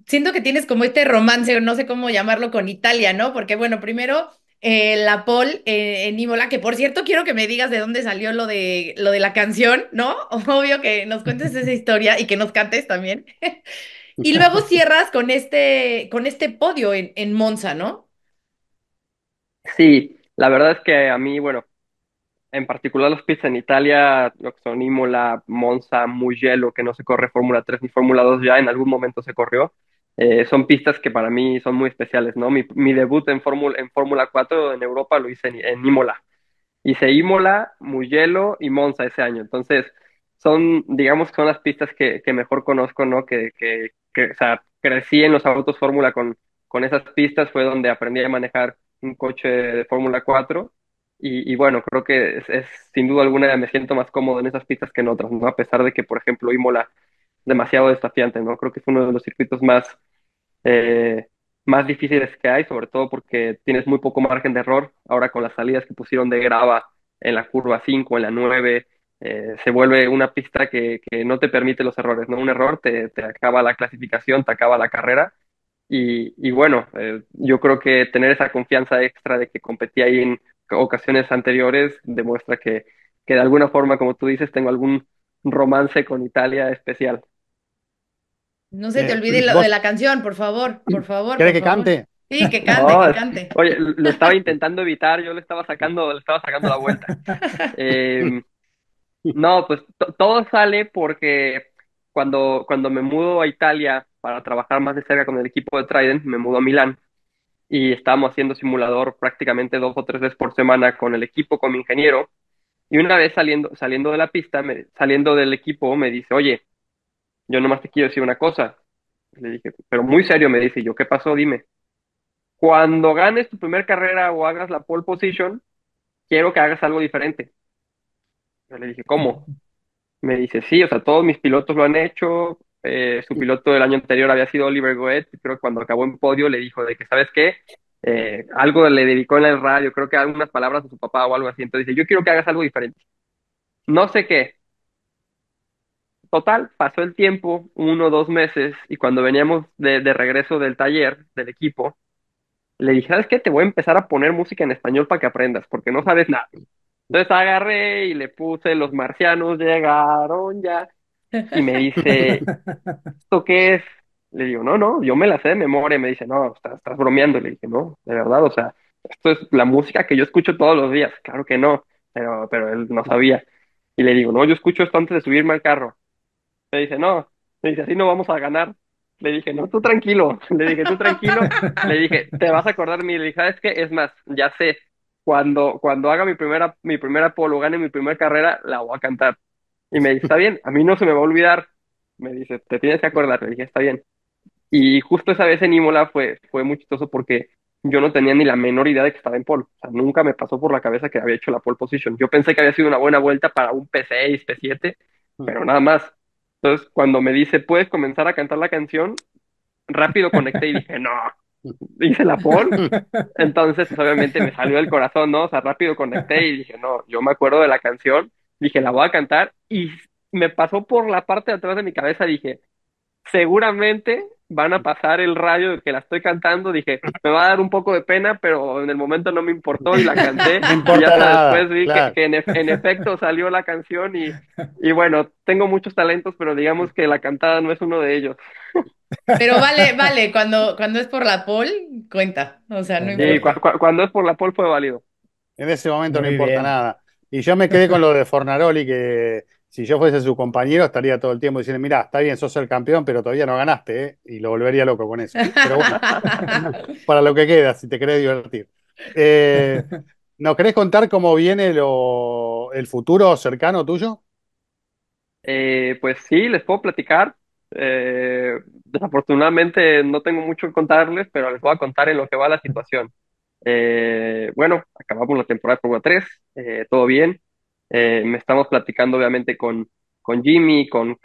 siento que tienes como este romance, no sé cómo llamarlo, con Italia, ¿no? Porque bueno, primero... Eh, la Paul eh, en Imola, que por cierto quiero que me digas de dónde salió lo de, lo de la canción, ¿no? (laughs) Obvio que nos cuentes esa historia y que nos cantes también. (laughs) y luego (laughs) cierras con este, con este podio en Monza, ¿no? Sí, la verdad es que a mí, bueno, en particular las pistas en Italia, lo que son Imola, Monza, Mugello, que no se corre Fórmula 3 ni Fórmula 2, ya en algún momento se corrió. Eh, son pistas que para mí son muy especiales, ¿no? Mi, mi debut en Fórmula, en Fórmula 4 en Europa lo hice en, en, Imola. Hice Imola, Mugello y Monza ese año. Entonces, son, digamos que son las pistas que, que mejor conozco, ¿no? Que, que, que, sea, crecí en los autos Fórmula con, con esas pistas, fue donde aprendí a manejar un coche de Fórmula 4 y, bueno, creo que es, sin duda alguna me siento más cómodo en esas pistas que en otras, ¿no? A pesar de que, por ejemplo, Imola demasiado desafiante, ¿no? Creo que es uno de los circuitos más, eh, más difíciles que hay, sobre todo porque tienes muy poco margen de error. Ahora con las salidas que pusieron de grava en la curva 5, en la 9, eh, se vuelve una pista que, no te permite los errores, ¿no? Un error te, te acaba la clasificación, te acaba la carrera. Y, y bueno, eh, yo creo que tener esa confianza extra de que competí ahí en ocasiones anteriores demuestra que, que de alguna forma, como tú dices, tengo algún romance con Italia especial. No se te eh, olvide de la canción, por favor, por favor. ¿Quiere que cante? Sí, que cante, que cante. Oye, lo estaba intentando evitar, yo le estaba sacando, le estaba sacando la vuelta. Em, no, pues todo sale porque cuando, cuando me mudo a Italia para trabajar más de cerca con el equipo de Trident, me mudo a Milán y estábamos haciendo simulador prácticamente dos o tres veces por semana con el equipo, con mi ingeniero. Y una vez saliendo, saliendo de la pista, saliendo del equipo, me dice, oye, yo nomás te quiero decir una cosa. Le dije, pero muy serio, me dice, yo, ¿qué pasó? Dime. Cuando ganes tu primera carrera o hagas la pole position, quiero que hagas algo diferente. le dije, ¿cómo? Me dice, sí, o sea, todos mis pilotos lo han hecho, eh, su piloto del año anterior había sido Oliver Goethe, creo que cuando acabó en podio le dijo de que, ¿sabes qué? Eh, algo le dedicó en el radio, creo que algunas palabras de su papá o algo así. Entonces dice, yo quiero que hagas algo diferente. No sé qué. Total, pasó el tiempo, uno o dos meses, y cuando veníamos de, de, regreso del taller, del equipo, le dije, ¿sabes qué? Te voy a empezar a poner música en español para que aprendas, porque no sabes nada. Entonces agarré y le puse Los Marcianos Llegaron Ya, y me dice, (laughs) ¿esto qué es? Le digo, no, no, yo me la sé de memoria. me dice, no, estás, bromeando. Le dije, no, de verdad, o sea, esto es la música que yo escucho todos los días. Claro que no, pero, pero él no sabía. Y le digo, no, yo escucho esto antes de subirme al carro. Me dice, no, me dice, así no vamos a ganar. Le dije, no, tú tranquilo. (laughs) Le dije, tú tranquilo. Le dije, te vas a acordar, mi hija, ¿sabes que es más, ya sé, cuando, cuando haga mi primera, mi primera polo, gane mi primera carrera, la voy a cantar. Y me dice, está bien, a mí no se me va a olvidar. Me dice, te tienes que acordar. Le dije, está bien. Y justo esa vez en Imola fue, fue muy chistoso porque yo no tenía ni la menor idea de que estaba en pole. O sea, nunca me pasó por la cabeza que había hecho la pole position. Yo pensé que había sido una buena vuelta para un P6, P7, pero nada más. Entonces, cuando me dice, ¿puedes comenzar a cantar la canción? Rápido conecté y dije, no, (laughs) hice la pole. Entonces, pues, obviamente me salió del corazón, ¿no? O sea, rápido conecté y dije, no, yo me acuerdo de la canción dije, la voy a cantar y me pasó por la parte de atrás de mi cabeza, dije, seguramente van a pasar el rayo de que la estoy cantando, dije, me va a dar un poco de pena, pero en el momento no me importó y la canté. (laughs) y después vi que, en, efecto salió la canción y, bueno, tengo muchos talentos, pero digamos que la cantada no es uno de ellos. Pero vale, vale, cuando, cuando es por la pol, cuenta. O sea, no importa. cuando es por la pol fue válido. En ese momento no importa nada. Y yo me quedé con lo de Fornaroli, que si yo fuese su compañero estaría todo el tiempo diciendo, mira, está bien, sos el campeón, pero todavía no ganaste, ¿eh? y lo volvería loco con eso. Pero bueno, (laughs) para lo que queda, si te querés divertir. Eh, ¿Nos querés contar cómo viene el futuro cercano tuyo? Eh, pues sí, les puedo platicar. desafortunadamente no tengo mucho que contarles, pero les voy a contar en lo que va la situación. Eh, bueno, acabamos la temporada de 3, eh, todo bien. Eh, me estamos platicando obviamente con, con Jimmy, con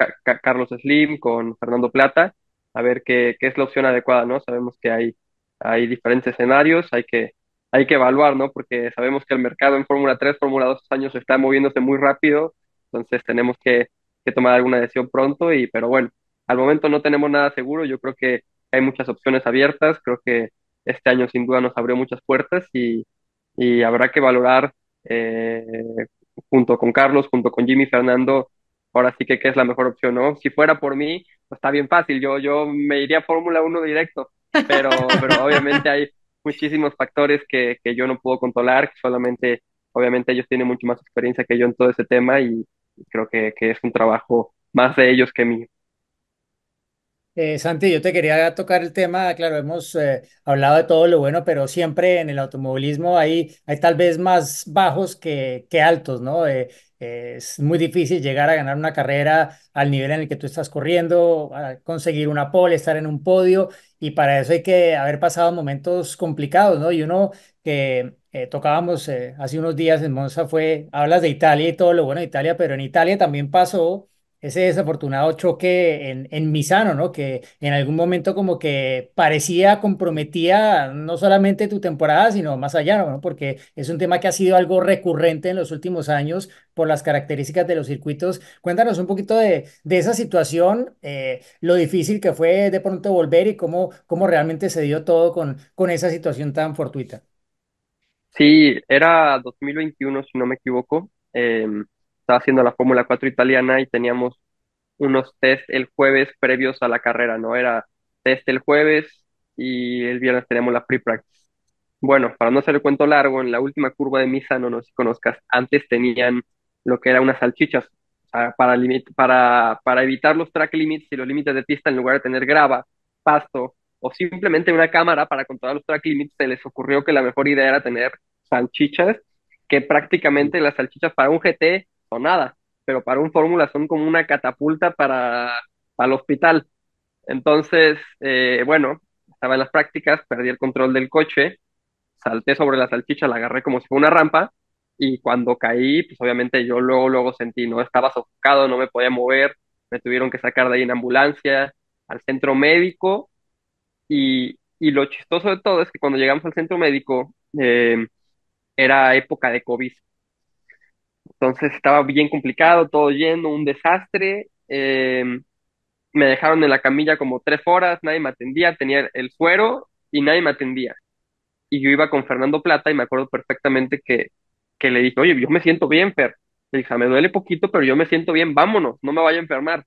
Carlos Slim, con Fernando Plata, a ver qué, es la opción adecuada, ¿no? Sabemos que hay, hay diferentes escenarios, hay que, hay que evaluar, ¿no? Porque sabemos que el mercado en Fórmula 3, Fórmula 2 años está moviéndose muy rápido, entonces tenemos que, tomar alguna decisión pronto, y pero bueno, al momento no tenemos nada seguro, yo creo que hay muchas opciones abiertas, creo que este año sin duda nos abrió muchas puertas y, habrá que valorar eh, junto con Carlos, junto con Jimmy Fernando, ahora sí que qué es la mejor opción, ¿no? Si fuera por mí, pues está bien fácil, yo, yo me iría a Fórmula 1 directo, pero, (laughs) pero obviamente hay muchísimos factores que, yo no puedo controlar, solamente, obviamente ellos tienen mucho más experiencia que yo en todo ese tema y creo que, que es un trabajo más de ellos que mío. Eh, Santi, yo te quería tocar el tema, claro, hemos eh, hablado de todo lo bueno, pero siempre en el automovilismo hay, tal vez más bajos que, altos, ¿no? Eh, es muy difícil llegar a ganar una carrera al nivel en el que tú estás corriendo, conseguir una pole, estar en un podio, y para eso hay que haber pasado momentos complicados, ¿no? Y uno que tocábamos hace unos días en Monza fue, hablas de Italia y todo lo bueno de Italia, pero en Italia también pasó ese desafortunado choque en, en Misano, ¿no? Que en algún momento como que parecía comprometida no solamente tu temporada, sino más allá, ¿no? Porque es un tema que ha sido algo recurrente en los últimos años por las características de los circuitos. Cuéntanos un poquito de, esa situación, eh, lo difícil que fue de pronto volver y cómo, cómo realmente se dio todo con, con esa situación tan fortuita. Sí, era 2021, si no me equivoco. Eh estaba haciendo la Fórmula 4 italiana y teníamos unos test el jueves previos a la carrera, ¿no? Era test el jueves y el viernes teníamos la pre-practice. Bueno, para no hacer el cuento largo, en la última curva de misa, no, si conozcas, antes tenían lo que era unas salchichas para, para, para evitar los track limits y los límites de pista, en lugar de tener grava, pasto o simplemente una cámara para controlar los track limits, se les ocurrió que la mejor idea era tener salchichas, que prácticamente las salchichas para un GT nada, pero para un fórmula son como una catapulta para, el hospital. Entonces, eh, bueno, estaba en las prácticas, perdí el control del coche, salté sobre la salchicha, la agarré como si fuera una rampa y cuando caí, pues obviamente yo luego, luego sentí, no estaba sofocado, no me podía mover, me tuvieron que sacar de ahí en ambulancia al centro médico y, lo chistoso de todo es que cuando llegamos al centro médico eh, era época de COVID. Entonces estaba bien complicado, todo lleno, un desastre. Em, me dejaron en la camilla como tres horas, nadie me atendía, tenía el suero y nadie me atendía. Y yo iba con Fernando Plata y me acuerdo perfectamente que, que le dije, oye, yo me siento bien, Fer. Le dije, ah, me duele poquito, pero yo me siento bien, vámonos, no me vaya a enfermar.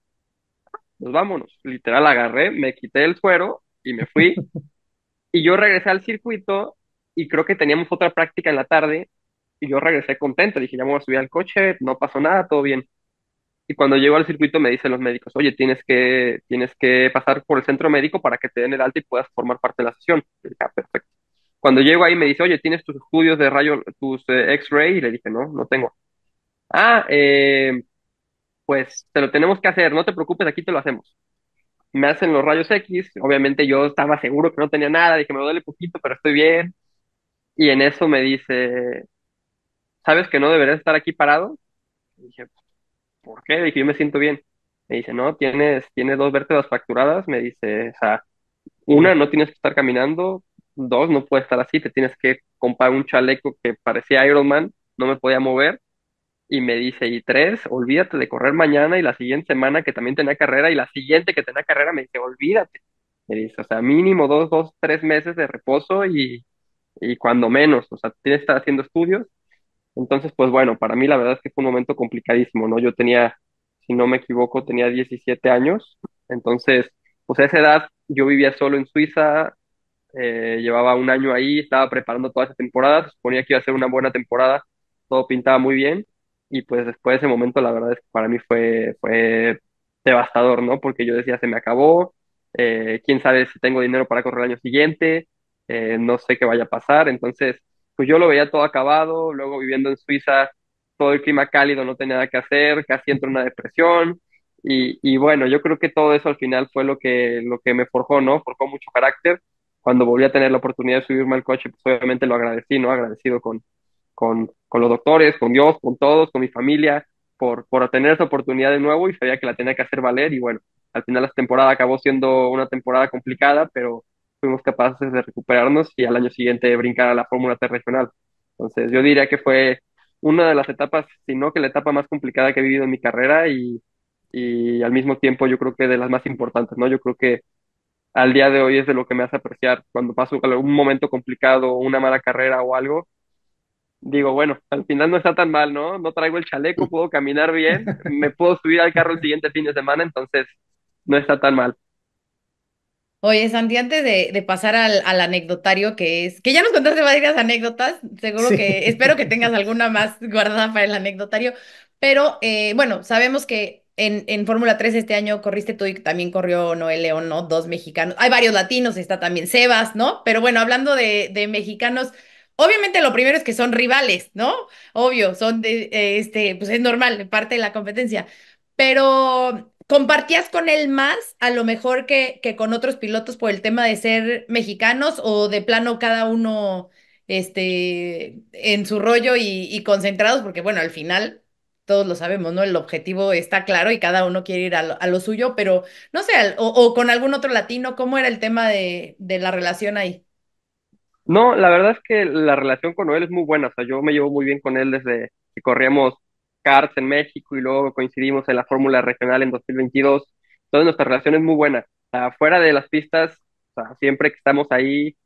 Pues vámonos. Literal, agarré, me quité el suero y me fui. (laughs) y yo regresé al circuito y creo que teníamos otra práctica en la tarde y yo regresé contento, dije, ya me voy a subir al coche, no pasó nada, todo bien. Y cuando llego al circuito me dicen los médicos, oye, tienes que, tienes que pasar por el centro médico para que te den el alta y puedas formar parte de la sesión. dije, ah, perfecto. Cuando llego ahí me dice, oye, ¿tienes tus estudios de rayos, tus eh, X-ray? Y le dije, no, no tengo. Ah, eh, pues te lo tenemos que hacer, no te preocupes, aquí te lo hacemos. Me hacen los rayos X, obviamente yo estaba seguro que no tenía nada, dije, me duele poquito, pero estoy bien. Y en eso me dice, ¿sabes que no deberías estar aquí parado? Y dije, ¿por qué? Dije, yo me siento bien. Me dice, no, tienes, tienes dos vértebras fracturadas. Me dice, o sea, una, no tienes que estar caminando. Dos, no puedes estar así. Te tienes que comprar un chaleco que parecía Iron Man. No me podía mover. Y me dice, y tres, olvídate de correr mañana y la siguiente semana que también tenía carrera y la siguiente que tenía carrera me dice, olvídate. Me dice, o sea, mínimo dos, dos, tres meses de reposo y, y cuando menos. O sea, tienes que estar haciendo estudios entonces, pues bueno, para mí la verdad es que fue un momento complicadísimo, ¿no? Yo tenía, si no me equivoco, tenía 17 años, entonces, pues a esa edad yo vivía solo en Suiza, eh, llevaba un año ahí, estaba preparando toda esa temporada, suponía que iba a ser una buena temporada, todo pintaba muy bien, y pues después de ese momento la verdad es que para mí fue, fue devastador, ¿no? Porque yo decía, se me acabó, eh, quién sabe si tengo dinero para correr el año siguiente, eh, no sé qué vaya a pasar, entonces pues yo lo veía todo acabado, luego viviendo en Suiza, todo el clima cálido, no tenía nada que hacer, casi entró una depresión. Y, y, bueno, yo creo que todo eso al final fue lo que, lo que me forjó, ¿no? Forjó mucho carácter. Cuando volví a tener la oportunidad de subirme al coche, pues obviamente lo agradecí, ¿no? Agradecido con, con, con los doctores, con Dios, con todos, con mi familia, por, por tener esa oportunidad de nuevo y sabía que la tenía que hacer valer. Y bueno, al final la temporada acabó siendo una temporada complicada, pero, fuimos capaces de recuperarnos y al año siguiente brincar a la Fórmula T regional. Entonces yo diría que fue una de las etapas, si no que la etapa más complicada que he vivido en mi carrera y, y al mismo tiempo yo creo que de las más importantes, ¿no? Yo creo que al día de hoy es de lo que me hace apreciar cuando paso algún momento complicado, una mala carrera o algo. Digo, bueno, al final no está tan mal, ¿no? No traigo el chaleco, puedo caminar bien, me puedo subir al carro el siguiente fin de semana, entonces no está tan mal. Oye, Santi, antes de, pasar al, al, anecdotario que es, que ya nos contaste varias anécdotas, seguro que espero que tengas alguna más guardada para el anecdotario, pero eh, bueno, sabemos que en, en Fórmula 3 este año corriste tú y también corrió Noel León, ¿no? Dos mexicanos, hay varios latinos, está también Sebas, ¿no? Pero bueno, hablando de, de mexicanos, Obviamente lo primero es que son rivales, ¿no? Obvio, son de, eh, este, pues es normal, parte de la competencia. Pero ¿Compartías con él más a lo mejor que, con otros pilotos por el tema de ser mexicanos o de plano cada uno este, en su rollo y, concentrados? Porque bueno, al final todos lo sabemos, ¿no? El objetivo está claro y cada uno quiere ir a lo, suyo, pero no sé, o, con algún otro latino, ¿cómo era el tema de, de, la relación ahí? No, la verdad es que la relación con él es muy buena, o sea, yo me llevo muy bien con él desde que corríamos CARTS en México y luego coincidimos en la Fórmula Regional en 2022. Entonces nuestra relación es muy buena. O fuera de las pistas, o sea, siempre que estamos ahí,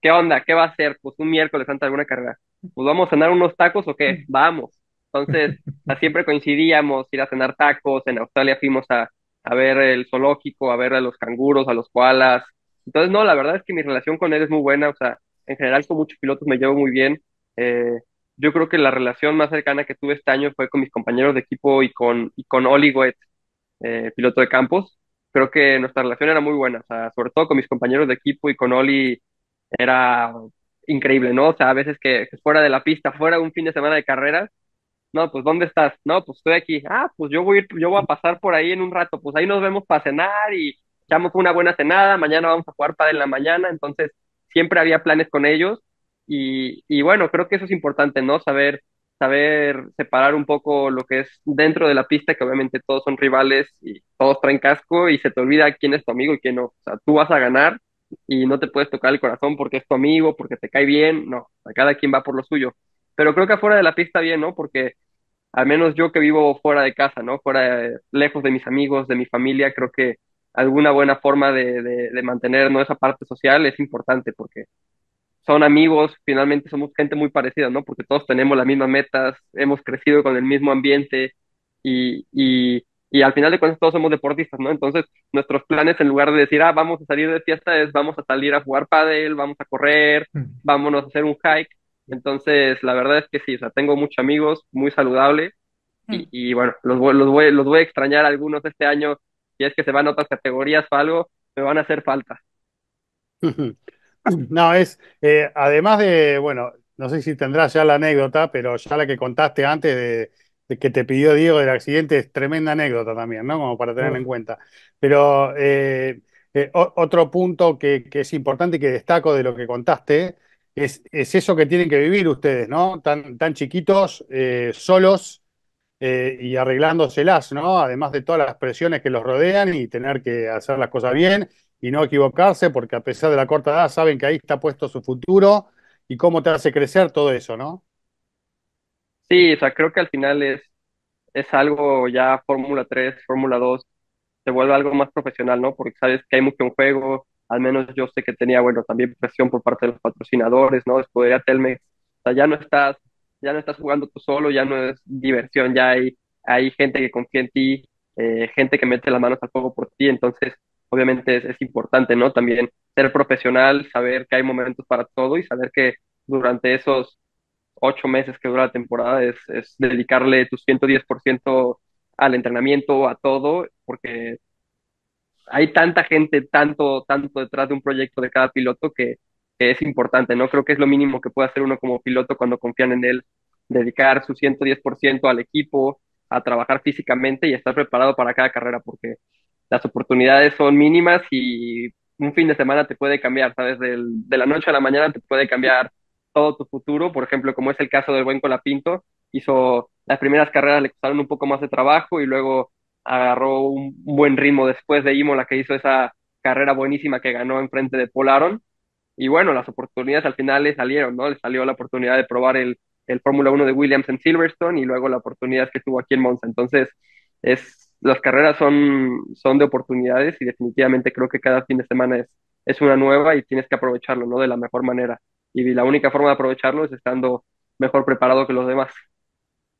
¿qué onda? ¿Qué va a hacer? Pues un miércoles antes alguna carrera. Pues vamos a cenar unos tacos o qué? Vamos. Entonces, siempre coincidíamos, ir a cenar tacos. En Australia fuimos a, a ver el zoológico, a ver a los canguros, a los koalas. Entonces, no, la verdad es que mi relación con él es muy buena. O sea, en general con muchos pilotos me llevo muy bien. Eh, yo creo que la relación más cercana que tuve este año fue con mis compañeros de equipo y con, y con Oli Goetz, eh, piloto de campos. Creo que nuestra relación era muy buena, o sea, sobre todo con mis compañeros de equipo y con Oli era increíble, ¿no? O sea, a veces que, fuera de la pista, fuera un fin de semana de carreras, no, pues ¿dónde estás? No, pues estoy aquí. Ah, pues yo voy, yo voy a pasar por ahí en un rato, pues ahí nos vemos para cenar y echamos una buena cenada, mañana vamos a jugar para en la mañana, entonces siempre había planes con ellos y, bueno, creo que eso es importante, ¿no? Saber, saber separar un poco lo que es dentro de la pista, que obviamente todos son rivales y todos traen casco y se te olvida quién es tu amigo y quién no. O sea, tú vas a ganar y no te puedes tocar el corazón porque es tu amigo, porque te cae bien, no, cada quien va por lo suyo. Pero creo que afuera de la pista bien, ¿no? Porque al menos yo que vivo fuera de casa, ¿no? Fuera, lejos de mis amigos, de mi familia, creo que alguna buena forma de, de, de mantener esa parte social es importante porque son amigos, finalmente somos gente muy parecida, ¿no? Porque todos tenemos las mismas metas, hemos crecido con el mismo ambiente y, y, y al final de cuentas todos somos deportistas, ¿no? Entonces nuestros planes en lugar de decir, ah, vamos a salir de fiesta, es vamos a salir a jugar paddle, vamos a correr, mm. vámonos a hacer un hike. Entonces la verdad es que sí, o sea, tengo muchos amigos, muy saludable y, mm. y bueno, los voy, los, voy, los voy a extrañar algunos este año, si es que se van a otras categorías o algo, me van a hacer falta. (laughs) (clears throat) No, es, eh, además de, bueno, no sé si tendrás ya la anécdota, pero ya la que contaste antes de, que te pidió Diego del accidente es tremenda anécdota también, ¿no? Como para tenerla en cuenta. Pero eh, eh, otro punto que, es importante y que destaco de lo que contaste es, eso que tienen que vivir ustedes, ¿no? Tan, tan chiquitos, solos y arreglándoselas, ¿no? Además de todas las presiones que los rodean y tener que hacer las cosas bien y no equivocarse, porque a pesar de la corta edad saben que ahí está puesto su futuro y cómo te hace crecer todo eso, ¿no? Sí, o sea, creo que al final es, es algo ya Fórmula 3, Fórmula 2, se vuelve algo más profesional, ¿no? Porque sabes que hay mucho en juego, al menos yo sé que tenía, bueno, también presión por parte de los patrocinadores, ¿no? Podría tenerme. o sea, ya no estás, ya no estás jugando tú solo, ya no es diversión, ya hay, hay gente que confía en ti, eh, gente que mete las manos al fuego por ti, entonces obviamente es, importante, ¿no? También ser profesional, saber que hay momentos para todo y saber que durante esos ocho meses que dura la temporada es, es dedicarle tu 110% al entrenamiento, a todo, porque hay tanta gente, tanto, tanto detrás de un proyecto de cada piloto que, es importante, ¿no? Creo que es lo mínimo que puede hacer uno como piloto cuando confían en él, dedicar su 110% al equipo, a trabajar físicamente y estar preparado para cada carrera, porque las oportunidades son mínimas y un fin de semana te puede cambiar, ¿sabes? de la noche a la mañana te puede cambiar todo tu futuro, por ejemplo, como es el caso del buen Colapinto, hizo las primeras carreras le costaron un poco más de trabajo y luego agarró un buen ritmo después de Imola que hizo esa carrera buenísima que ganó enfrente de Polaron. Y bueno, las oportunidades al final le salieron, ¿no? Le salió la oportunidad de probar el, el Fórmula 1 de Williams en Silverstone y luego la oportunidad que tuvo aquí en Monza. Entonces, es las carreras son, son de oportunidades y definitivamente creo que cada fin de semana es, es una nueva y tienes que aprovecharlo, ¿no? De la mejor manera. Y la única forma de aprovecharlo es estando mejor preparado que los demás.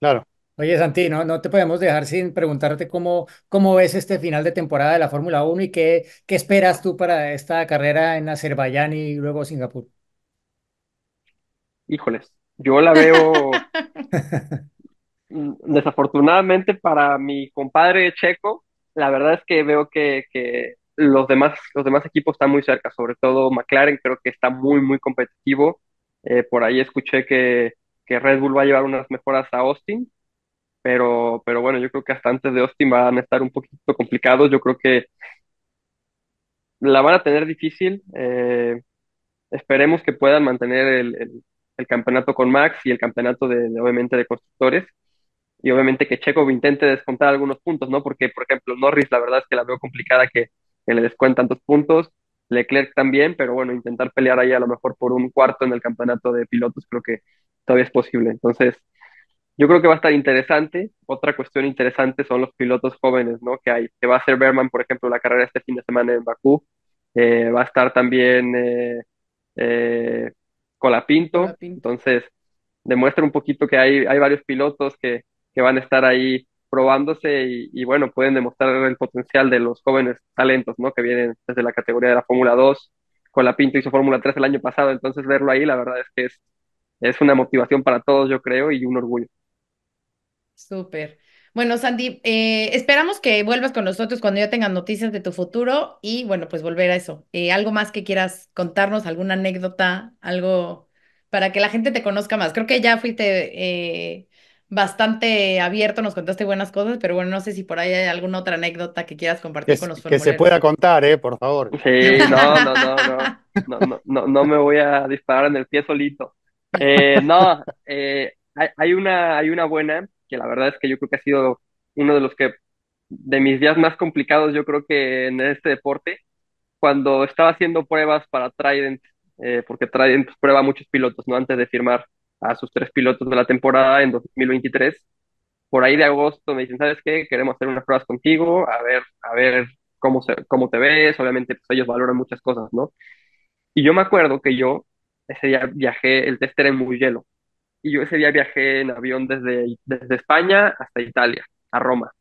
Claro. Oye, Santi, no, te podemos dejar sin preguntarte cómo, cómo ves este final de temporada de la Fórmula 1 y qué, qué esperas tú para esta carrera en Azerbaiyán y luego Singapur. Híjoles, yo la veo (laughs) desafortunadamente para mi compadre Checo, la verdad es que veo que, los, demás, los demás equipos están muy cerca, sobre todo McLaren creo que está muy, muy competitivo. Eh, por ahí escuché que, Red Bull va a llevar unas mejoras a Austin, pero, pero bueno, yo creo que hasta antes de Austin van a estar un poquito complicados. Yo creo que la van a tener difícil. Eh, esperemos que puedan mantener el, campeonato con Max y el campeonato de obviamente de constructores y obviamente que Checo intente descontar algunos puntos, ¿no? Porque, por ejemplo, Norris, la verdad es que la veo complicada que, le descuentan tantos puntos, Leclerc también, pero bueno, intentar pelear ahí a lo mejor por un cuarto en el campeonato de pilotos creo que todavía es posible. Entonces, yo creo que va a estar interesante. Otra cuestión interesante son los pilotos jóvenes, ¿no? Que hay, que va a ser Berman, por ejemplo, la carrera este fin de semana en Bakú. Eh, va a estar también eh, eh, Colapinto. Entonces, demuestra un poquito que hay, hay varios pilotos que, que van a estar ahí probándose y, bueno, pueden demostrar el potencial de los jóvenes talentos, ¿no? Que vienen desde la categoría de la Fórmula 2, con la Pinto hizo Fórmula 3 el año pasado, entonces verlo ahí, la verdad es que es, es una motivación para todos, yo creo, y un orgullo. Súper. Bueno, Sandy, eh, esperamos que vuelvas con nosotros cuando ya tengas noticias de tu futuro y bueno, pues volver a eso. Eh, ¿Algo más que quieras contarnos? ¿Alguna anécdota? ¿Algo para que la gente te conozca más? Creo que ya fuiste... Eh, bastante abierto, nos contaste buenas cosas, pero bueno, no sé si por ahí hay alguna otra anécdota que quieras compartir con los Que se pueda contar, ¿eh? Por favor. Sí, no, no, no, no, no, no, no, me voy a disparar en el pie solito. Eh, no, eh, hay, hay, una, hay una buena, que la verdad es que yo creo que ha sido uno de los que, de mis días más complicados, yo creo que en este deporte, cuando estaba haciendo pruebas para Trident, eh, porque Trident prueba muchos pilotos, ¿no? Antes de firmar a sus tres pilotos de la temporada en 2023. Por ahí de agosto me dicen, ¿sabes qué? Queremos hacer unas pruebas contigo, a ver, a ver cómo, cómo te ves. Obviamente, pues ellos valoran muchas cosas, ¿no? Y yo me acuerdo que yo ese día viajé, el test era en hielo. y yo ese día viajé en avión desde, desde España hasta Italia, a Roma.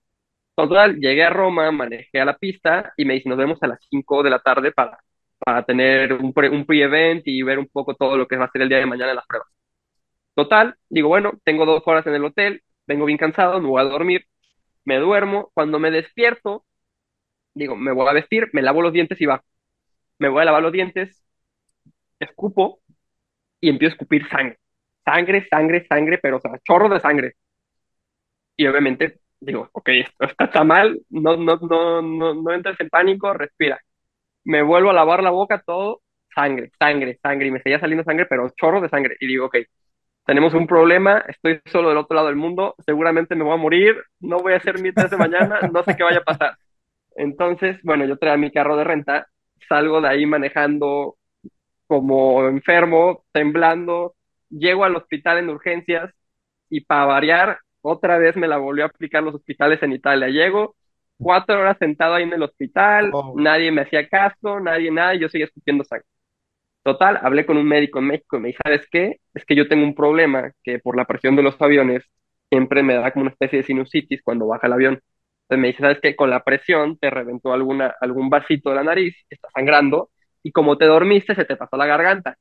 Total, llegué a Roma, manejé a la pista y me dicen, nos vemos a las 5 de la tarde para, para tener un pre-event y ver un poco todo lo que va a ser el día de mañana en las pruebas. Total, digo, bueno, tengo dos horas en el hotel, vengo bien cansado, me voy a dormir, me duermo, cuando me despierto, digo, me voy a vestir, me lavo los dientes y va. Me voy a lavar los dientes, escupo y empiezo a escupir sangre. Sangre, sangre, sangre, pero o sea, chorro de sangre. Y obviamente digo, ok, esto está mal, no, no, no, no, no entres en pánico, respira. Me vuelvo a lavar la boca, todo, sangre, sangre, sangre, y me seguía saliendo sangre, pero chorro de sangre. Y digo, ok, tenemos un problema, estoy solo del otro lado del mundo, seguramente me voy a morir, no voy a hacer mitad de mañana, no sé qué vaya a pasar. Entonces, bueno, yo traía mi carro de renta, salgo de ahí manejando como enfermo, temblando, llego al hospital en urgencias y para variar, otra vez me la volvió a aplicar los hospitales en Italia. Llego cuatro horas sentado ahí en el hospital, oh. nadie me hacía caso, nadie nada, y yo seguía escupiendo sangre. Total, hablé con un médico en México y me dijo, ¿sabes qué? Es que yo tengo un problema que por la presión de los aviones siempre me da como una especie de sinusitis cuando baja el avión. Entonces me dice, ¿sabes qué? Con la presión te reventó alguna, algún vasito de la nariz, está sangrando, y como te dormiste se te pasó la garganta.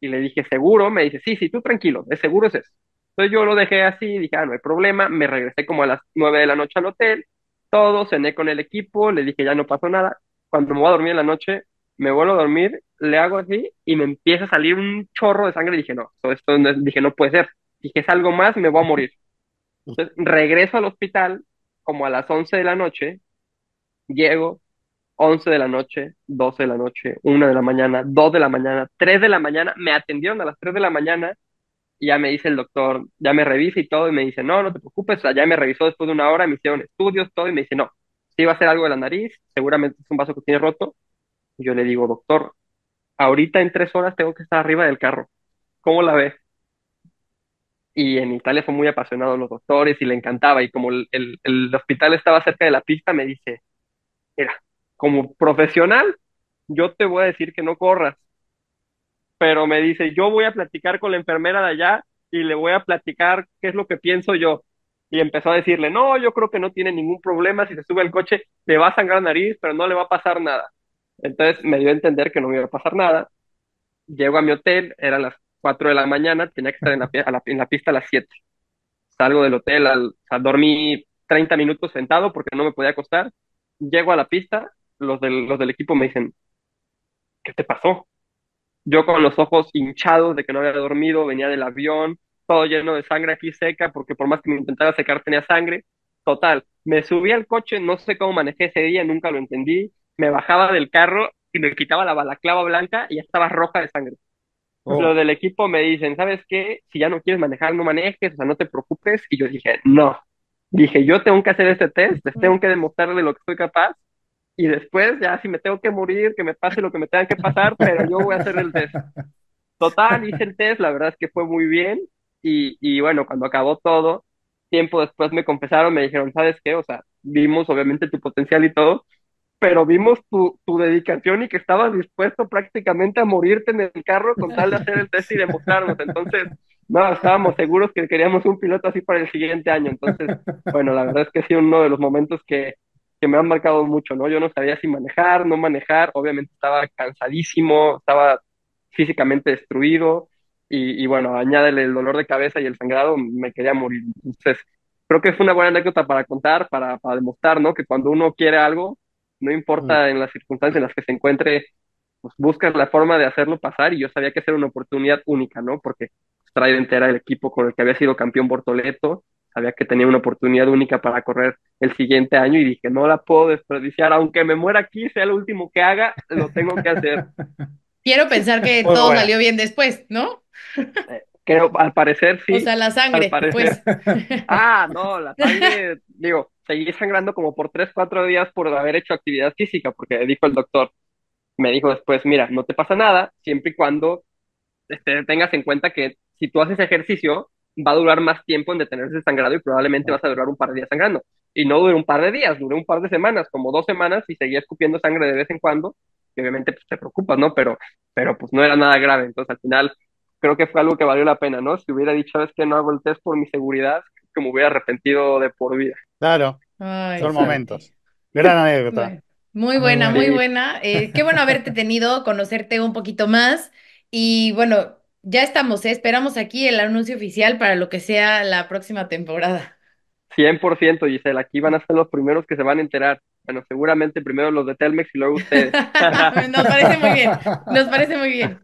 Y le dije, ¿seguro? Me dice, sí, sí, tú tranquilo, de seguro es eso. Entonces yo lo dejé así, dije, ah, no hay problema, me regresé como a las nueve de la noche al hotel, todo, cené con el equipo, le dije, ya no pasó nada. Cuando me voy a dormir en la noche, me vuelvo a dormir, le hago así y me empieza a salir un chorro de sangre. Y dije, no, esto no dije, no puede ser. Dije, es algo más, me voy a morir. Entonces regreso al hospital como a las 11 de la noche, llego, 11 de la noche, 12 de la noche, 1 de la mañana, 2 de la mañana, 3 de la mañana, me atendieron a las 3 de la mañana y ya me dice el doctor, ya me revisa y todo, y me dice, no, no te preocupes, ya me revisó después de una hora, me hicieron estudios, todo, y me dice, no, sí va a ser algo de la nariz, seguramente es un vaso que tiene roto, yo le digo, doctor, ahorita en tres horas tengo que estar arriba del carro. ¿Cómo la ve? Y en Italia fue muy apasionado los doctores y le encantaba. Y como el, hospital estaba cerca de la pista, me dice, mira, como profesional, yo te voy a decir que no corras. Pero me dice, yo voy a platicar con la enfermera de allá y le voy a platicar qué es lo que pienso yo. Y empezó a decirle, no, yo creo que no tiene ningún problema, si se sube al coche le va a sangrar nariz, pero no le va a pasar nada. Entonces me dio a entender que no me iba a pasar nada. Llego a mi hotel, eran las 4 de la mañana, tenía que estar en la, pista a las 7. Salgo del hotel, dormí 30 minutos sentado porque no me podía acostar. Llego a la pista, los del, los del equipo me dicen, ¿qué te pasó? Yo con los ojos hinchados de que no había dormido, venía del avión, todo lleno de sangre aquí seca, porque por más que me intentara secar tenía sangre. Total, me subí al coche, no sé cómo manejé ese día, nunca lo entendí me bajaba del carro y me quitaba la balaclava blanca y ya estaba roja de sangre. Oh. Lo del equipo me dicen, ¿sabes qué? Si ya no quieres manejar, no manejes, o sea, no te preocupes. Y yo dije, no. Dije, yo tengo que hacer este test, tengo que demostrarle lo que soy capaz. Y después, ya si me tengo que morir, que me pase lo que me tenga que pasar, pero yo voy a hacer el test. (laughs) Total, hice el test, la verdad es que fue muy bien. Y, y bueno, cuando acabó todo, tiempo después me confesaron, me dijeron, ¿sabes qué? O sea, vimos obviamente tu potencial y todo, pero vimos tu, tu, dedicación y que estabas dispuesto prácticamente a morirte en el carro con tal de hacer el test y (laughs) demostrarnos. Entonces, no, estábamos seguros que queríamos un piloto así para el siguiente año. Entonces, bueno, la verdad es que ha sido uno de los momentos que, que me han marcado mucho, ¿no? Yo no sabía si manejar, no manejar, obviamente estaba cansadísimo, estaba físicamente destruido y, y bueno, añádele el dolor de cabeza y el sangrado, me quería morir. Entonces, creo que es una buena anécdota para contar, para, para demostrar, ¿no? Que cuando uno quiere algo, no importa mm. en las circunstancias en las que se encuentre, pues buscas la forma de hacerlo pasar y yo sabía que era una oportunidad única, ¿no? Porque trae entera el equipo con el que había sido campeón Bortoleto, sabía que tenía una oportunidad única para correr el siguiente año y dije, no la puedo desperdiciar, aunque me muera aquí, sea el último que haga, lo tengo que hacer. (laughs) Quiero pensar que todo salió bien después, ¿no? Eh, que al parecer sí. O sea, la sangre, pues. (laughs) ah, no, la sangre, digo, seguí sangrando como por 3, 4 días por haber hecho actividad física, porque dijo el doctor, me dijo después, mira, no te pasa nada, siempre y cuando este, tengas en cuenta que si tú haces ejercicio, va a durar más tiempo en detenerse sangrado y probablemente vas a durar un par de días sangrando. Y no duré un par de días, duré un par de semanas, como dos semanas, y seguía escupiendo sangre de vez en cuando, que obviamente pues, te preocupas, ¿no? Pero, pero pues no era nada grave, entonces al final creo que fue algo que valió la pena, ¿no? Si hubiera dicho, es que no hago el test por mi seguridad, como me hubiera arrepentido de por vida. Claro, son momentos. Gran anécdota. Muy buena, muy buena. Eh, qué bueno haberte tenido, conocerte un poquito más. Y bueno, ya estamos, ¿eh? esperamos aquí el anuncio oficial para lo que sea la próxima temporada. 100%, Giselle, aquí van a ser los primeros que se van a enterar. Bueno, seguramente primero los de Telmex y luego ustedes. (laughs) Nos parece muy bien, nos parece muy bien.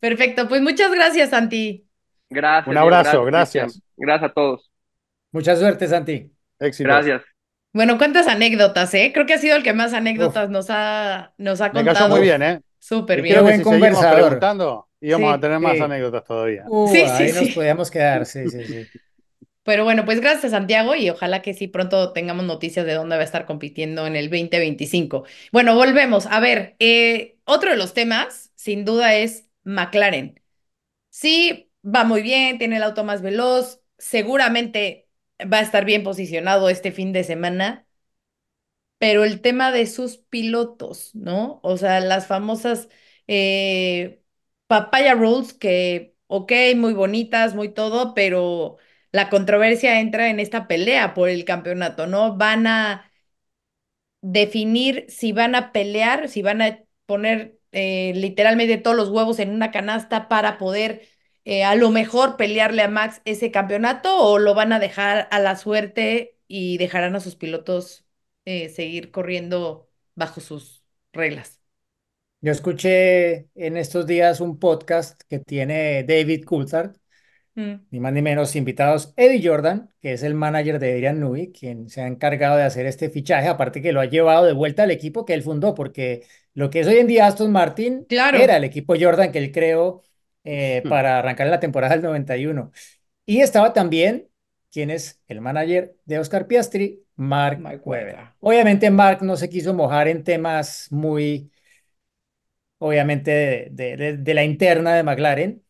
Perfecto, pues muchas gracias, Santi. Gracias. Un abrazo, gracias. Gracias, a todos. Mucha suerte, Santi. Éxito. Gracias. Bueno, cuántas anécdotas, ¿eh? Creo que ha sido el que más anécdotas nos ha, nos ha contado. muy bien, ¿eh? Súper bien. Creo que si íbamos a tener más anécdotas todavía. Uh, ahí nos podíamos quedar, sí, sí, sí. (laughs) Pero bueno, pues gracias Santiago y ojalá que sí pronto tengamos noticias de dónde va a estar compitiendo en el 2025. Bueno, volvemos. A ver, eh, otro de los temas, sin duda, es McLaren. Sí, va muy bien, tiene el auto más veloz, seguramente va a estar bien posicionado este fin de semana, pero el tema de sus pilotos, ¿no? O sea, las famosas eh, papaya rolls que, ok, muy bonitas, muy todo, pero la controversia entra en esta pelea por el campeonato, ¿no? Van a definir si van a pelear, si van a poner eh, literalmente todos los huevos en una canasta para poder eh, a lo mejor pelearle a Max ese campeonato o lo van a dejar a la suerte y dejarán a sus pilotos eh, seguir corriendo bajo sus reglas? Yo escuché en estos días un podcast que tiene David Coulthard Mm. Ni más ni menos invitados Eddie Jordan, que es el manager de Adrian Nui, quien se ha encargado de hacer este fichaje, aparte que lo ha llevado de vuelta al equipo que él fundó, porque lo que es hoy en día Aston Martin era el equipo Jordan que él creó eh, hmm. para arrancar la temporada del 91. Y estaba también quien es el manager de Oscar Piastri, Mark, Cueva. Obviamente Mark no se quiso mojar en temas muy, obviamente, de la interna de McLaren,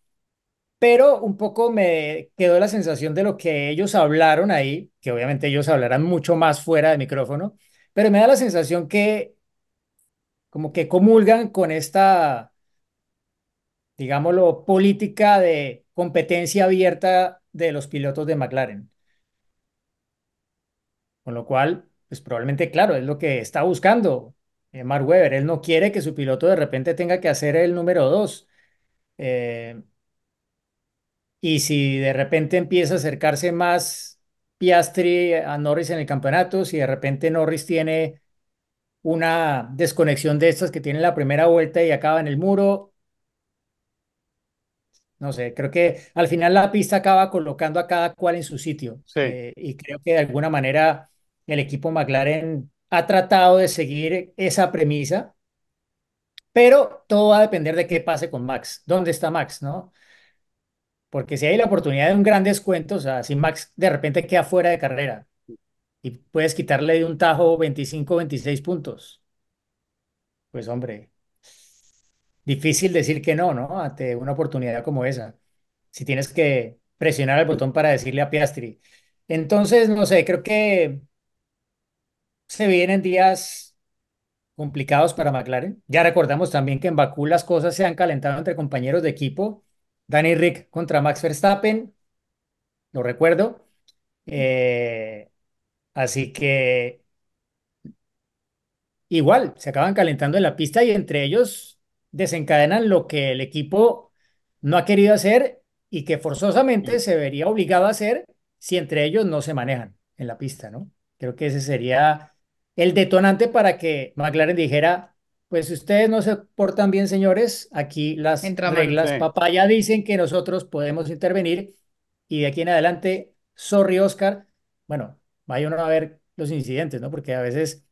pero un poco me quedó la sensación de lo que ellos hablaron ahí, que obviamente ellos hablarán mucho más fuera de micrófono, pero me da la sensación que como que comulgan con esta, digámoslo, política de competencia abierta de los pilotos de McLaren. Con lo cual, pues probablemente, claro, es lo que está buscando eh, Mark Webber. Él no quiere que su piloto de repente tenga que hacer el número dos. Eh, y si de repente empieza a acercarse más Piastri a Norris en el campeonato, si de repente Norris tiene una desconexión de estas que tiene la primera vuelta y acaba en el muro, no sé, creo que al final la pista acaba colocando a cada cual en su sitio. Eh, y creo que de alguna manera el equipo McLaren ha tratado de seguir esa premisa, pero todo va a depender de qué pase con Max, dónde está Max, ¿no? Porque si hay la oportunidad de un gran descuento, o sea, si Max de repente queda fuera de carrera y puedes quitarle de un tajo 25, 26 puntos, pues hombre, difícil decir que no, ¿no? Ante una oportunidad como esa. Si tienes que presionar el botón para decirle a Piastri. Entonces, no sé, creo que se vienen días complicados para McLaren. Ya recordamos también que en Bakú las cosas se han calentado entre compañeros de equipo Danny Rick contra Max Verstappen, lo recuerdo. Eh, así que igual, se acaban calentando en la pista y entre ellos desencadenan lo que el equipo no ha querido hacer y que forzosamente se vería obligado a hacer si entre ellos no se manejan en la pista, ¿no? Creo que ese sería el detonante para que McLaren dijera, pues si ustedes no se portan bien, señores, aquí las reglas papá ya dicen que nosotros podemos intervenir y de aquí en adelante, sorry Oscar, bueno, vaya a ver los incidentes, ¿no? Porque a veces,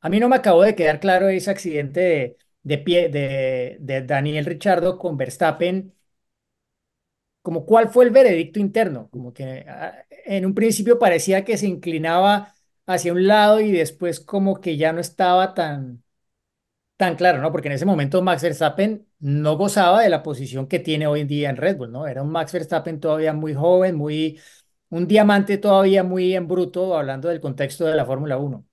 a mí no me acabó de quedar claro ese accidente de, pie de, de Daniel Richardo con Verstappen, como cuál fue el veredicto interno, como que ah, en un principio parecía que se inclinaba hacia un lado y después como que ya no estaba tan tan claro, ¿no? Porque en ese momento Max Verstappen no gozaba de la posición que tiene hoy en día en Red Bull, ¿no? Era un Max Verstappen todavía muy joven, muy, un diamante todavía muy en bruto, hablando del contexto de la Fórmula 1.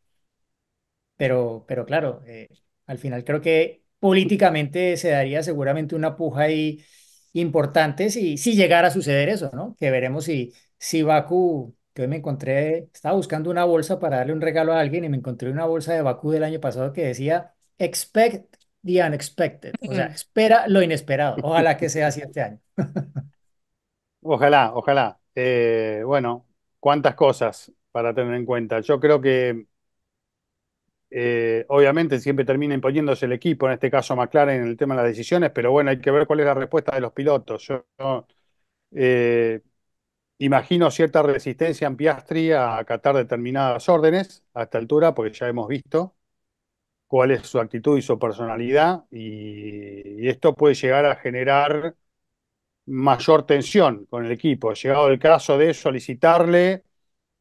Pero, pero claro, eh, al final creo que políticamente se daría seguramente una puja ahí importante si, si llegara a suceder eso, ¿no? Que veremos si, si Baku que hoy me encontré, estaba buscando una bolsa para darle un regalo a alguien y me encontré una bolsa de Baku del año pasado que decía Expect the unexpected, o sea, espera lo inesperado. Ojalá que sea así este año. Ojalá, ojalá. Eh, bueno, cuántas cosas para tener en cuenta. Yo creo que eh, obviamente siempre termina imponiéndose el equipo, en este caso McLaren, en el tema de las decisiones, pero bueno, hay que ver cuál es la respuesta de los pilotos. Yo, eh, imagino cierta resistencia en Piastri a acatar determinadas órdenes a esta altura, porque ya hemos visto cuál es su actitud y su personalidad, y, esto puede llegar a generar mayor tensión con el equipo. ha Llegado el caso de solicitarle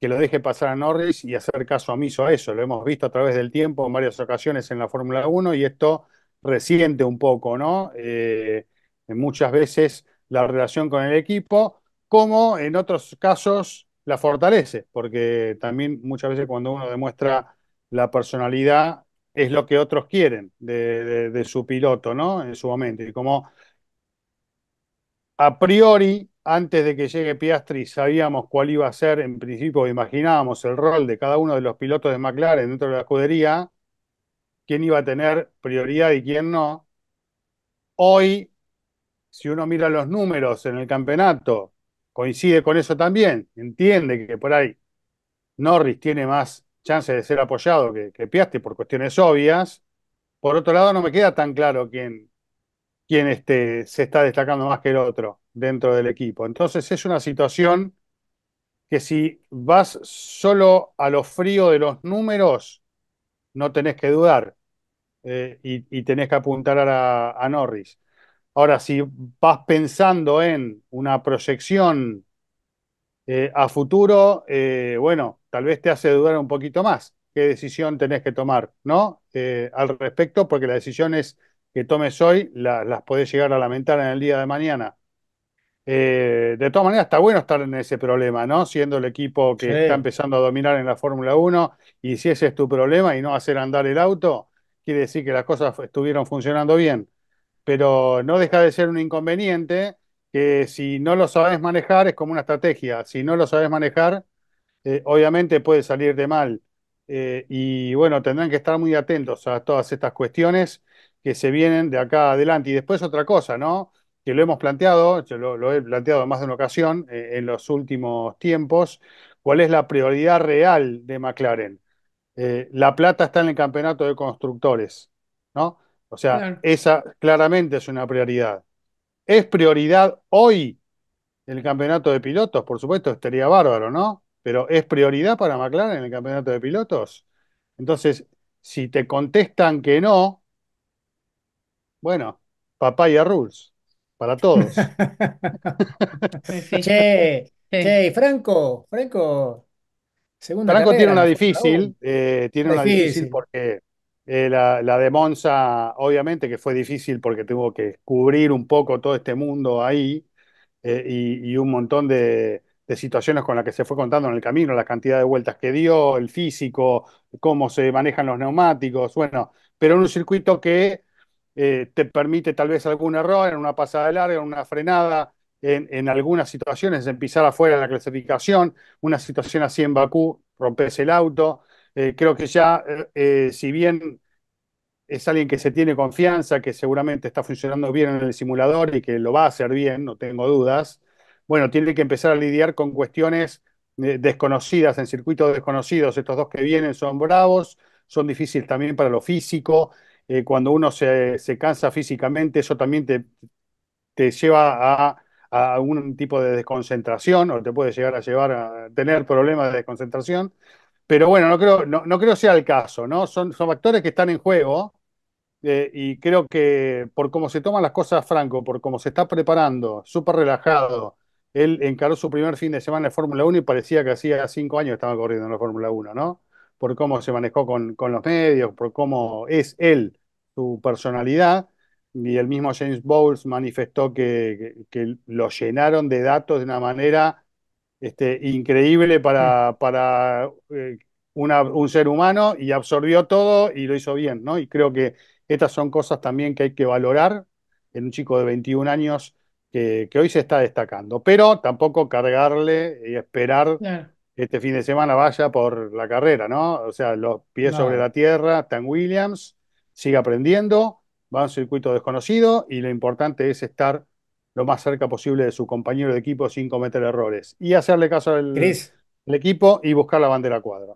que lo deje pasar a Norris y hacer caso omiso a eso. Lo hemos visto a través del tiempo en varias ocasiones en la Fórmula 1 y esto resiente un poco, ¿no? Eh, muchas veces la relación con el equipo, como en otros casos la fortalece, porque también muchas veces cuando uno demuestra la personalidad es lo que otros quieren de, su piloto, ¿no? En su momento. Y como a priori, antes de que llegue Piastri, sabíamos cuál iba a ser, en principio imaginábamos el rol de cada uno de los pilotos de McLaren dentro de la escudería, quién iba a tener prioridad y quién no. Hoy, si uno mira los números en el campeonato, coincide con eso también, entiende que por ahí Norris tiene más chance de ser apoyado que, piaste por cuestiones obvias. Por otro lado, no me queda tan claro quién, quién este, se está destacando más que el otro dentro del equipo. Entonces es una situación que si vas solo a lo frío de los números, no tenés que dudar eh, y, tenés que apuntar a, Norris. Ahora, si vas pensando en una proyección eh, a futuro, eh, bueno, tal vez te hace dudar un poquito más qué decisión tenés que tomar, ¿no? Eh, al respecto, porque las decisiones que tomes hoy las podés llegar a lamentar en el día de mañana. Eh, de todas maneras, está bueno estar en ese problema, ¿no? Siendo el equipo que está empezando a dominar en la Fórmula 1 y si ese es tu problema y no hacer andar el auto, quiere decir que las cosas estuvieron funcionando bien. Pero no deja de ser un inconveniente que si no lo sabes manejar es como una estrategia. Si no lo sabes manejar, eh, obviamente puede salir de mal. Eh, y bueno, tendrán que estar muy atentos a todas estas cuestiones que se vienen de acá adelante. Y después otra cosa, ¿no? Que lo hemos planteado, yo lo, he planteado más de una ocasión eh, en los últimos tiempos, cuál es la prioridad real de McLaren. la plata está en el campeonato de constructores, ¿no? O sea, esa claramente es una prioridad. ¿Es prioridad hoy el campeonato de pilotos? Por supuesto, estaría bárbaro, ¿no? pero ¿es prioridad para McLaren en el campeonato de pilotos? Entonces, si te contestan que no, bueno, papaya rules, para todos. (laughs) che, che, Franco, Franco, Franco eh, tiene una difícil, tiene una difícil porque eh, la, de Monza, obviamente que fue difícil porque tuvo que cubrir un poco todo este mundo ahí eh, y, un montón de, de situaciones con las que se fue contando en el camino, la cantidad de vueltas que dio, el físico, cómo se manejan los neumáticos, bueno, pero en un circuito que eh, te permite tal vez algún error en una pasada larga, en una frenada, en, algunas situaciones, empezar pisar afuera en la clasificación, una situación así en Bakú, rompes el auto. Eh, creo que ya, eh, si bien es alguien que se tiene confianza, que seguramente está funcionando bien en el simulador y que lo va a hacer bien, no tengo dudas, bueno, tiene que empezar a lidiar con cuestiones eh, desconocidas, en circuitos desconocidos. Estos dos que vienen son bravos, son difíciles también para lo físico. Eh, cuando uno se, cansa físicamente, eso también te, te lleva a, algún tipo de desconcentración o te puede llegar a llevar a tener problemas de desconcentración. Pero bueno, no creo, no, creo sea el caso, ¿no? Son, son factores que están en juego eh, y creo que por cómo se toman las cosas Franco, por cómo se está preparando, súper relajado, él encaró su primer fin de semana en Fórmula 1 y parecía que hacía cinco años que estaba corriendo en la Fórmula 1, ¿no? Por cómo se manejó con, los medios, por cómo es él, su personalidad. Y el mismo James Bowles manifestó que, lo llenaron de datos de una manera este, increíble para, mm. para eh, un ser humano y absorbió todo y lo hizo bien, ¿no? Y creo que estas son cosas también que hay que valorar en un chico de 21 años que, hoy se está destacando. Pero tampoco cargarle y esperar que este fin de semana vaya por la carrera, ¿no? O sea, los pies sobre la tierra, tan Williams, sigue aprendiendo, va a un circuito desconocido y lo importante es estar lo más cerca posible de su compañero de equipo sin cometer errores y hacerle caso al el equipo y buscar la bandera cuadra.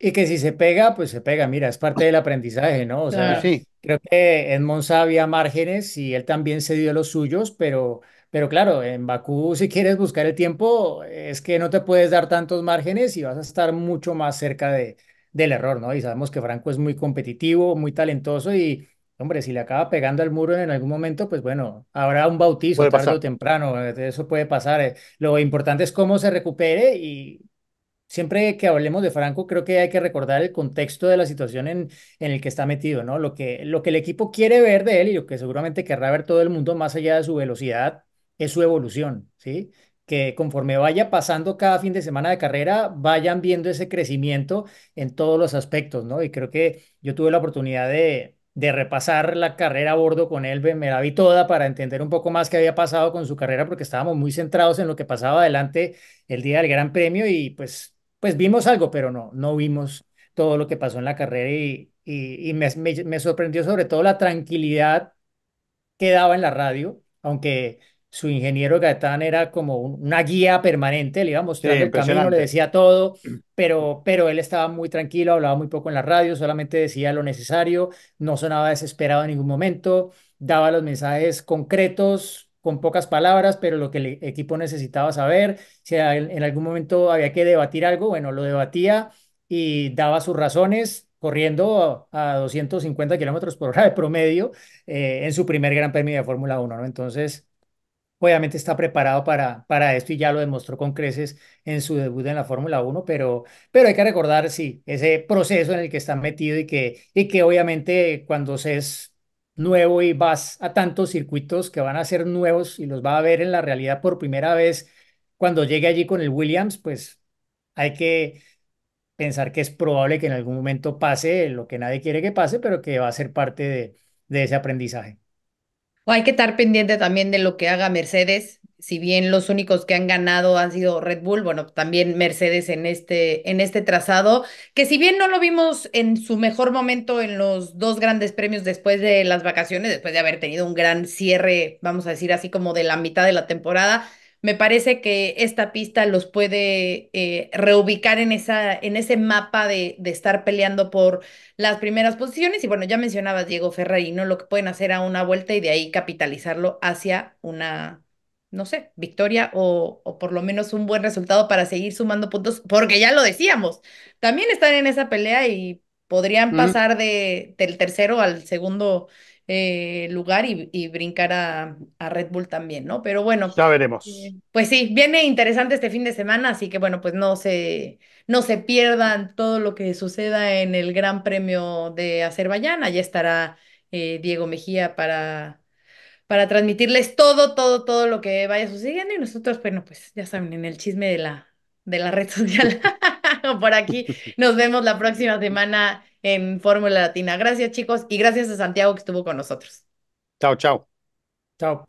Y que si se pega, pues se pega, mira, es parte del aprendizaje, ¿no? O sea, sí. Creo que Monza había márgenes y él también se dio los suyos, pero, pero claro, en Bakú, si quieres buscar el tiempo, es que no te puedes dar tantos márgenes y vas a estar mucho más cerca de, del error, ¿no? Y sabemos que Franco es muy competitivo, muy talentoso y, hombre, si le acaba pegando al muro en algún momento, pues bueno, habrá un bautizo Puede tarde temprano, eh, eso puede pasar. Eh. Lo importante es cómo se recupere y siempre que hablemos de Franco, creo que hay que recordar el contexto de la situación en, en el que está metido, ¿no? Lo que, lo que el equipo quiere ver de él y lo que seguramente querrá ver todo el mundo más allá de su velocidad es su evolución, ¿sí? que conforme vaya pasando cada fin de semana de carrera, vayan viendo ese crecimiento en todos los aspectos, ¿no? Y creo que yo tuve la oportunidad de, de repasar la carrera a bordo con él, me la vi toda para entender un poco más qué había pasado con su carrera, porque estábamos muy centrados en lo que pasaba adelante el día del Gran Premio y pues pues vimos algo, pero no, no vimos todo lo que pasó en la carrera y, me, sorprendió sobre todo la tranquilidad que daba en la radio, aunque su ingeniero Gaetán era como una guía permanente, le iba mostrando el camino, le decía todo, pero, pero él estaba muy tranquilo, hablaba muy poco en la radio, solamente decía lo necesario, no sonaba desesperado en ningún momento, daba los mensajes concretos, con pocas palabras, pero lo que el equipo necesitaba saber. Si en algún momento había que debatir algo, bueno, lo debatía y daba sus razones corriendo a, 250 kilómetros por hora de promedio eh, en su primer Gran Premio de Fórmula 1, ¿no? Entonces, obviamente está preparado para, para esto y ya lo demostró con creces en su debut en la Fórmula 1, pero, pero hay que recordar, sí, ese proceso en el que está metido y que, y que obviamente cuando se es nuevo y vas a tantos circuitos que van a ser nuevos y los va a ver en la realidad por primera vez cuando llegue allí con el Williams, pues hay que pensar que es probable que en algún momento pase lo que nadie quiere que pase, pero que va a ser parte de, ese aprendizaje. Hay que estar pendiente también de lo que haga Mercedes. Si bien los únicos que han ganado han sido Red Bull, bueno, también Mercedes en este, en este trazado, que si bien no lo vimos en su mejor momento en los dos grandes premios después de las vacaciones, después de haber tenido un gran cierre, vamos a decir así como de la mitad de la temporada, me parece que esta pista los puede eh, reubicar en, esa, en ese mapa de, estar peleando por las primeras posiciones. Y bueno, ya mencionabas Diego Ferrari, ¿no? Lo que pueden hacer a una vuelta y de ahí capitalizarlo hacia una, no sé, victoria o, o por lo menos un buen resultado para seguir sumando puntos, porque ya lo decíamos, también están en esa pelea y podrían pasar de, del tercero al segundo eh, lugar y, brincar a, Red Bull también, ¿no? Pero bueno. Ya veremos. Eh, pues sí, viene interesante este fin de semana, así que bueno, pues no se, no se pierdan todo lo que suceda en el Gran Premio de Azerbaiyán. Allá estará eh, Diego Mejía para, para transmitirles todo, todo, todo lo que vaya sucediendo. Y nosotros, bueno, pues ya saben, en el chisme de la de la red social (laughs) por aquí. Nos vemos la próxima semana en Fórmula Latina. Gracias chicos y gracias a Santiago que estuvo con nosotros. Chao, chao. Chao.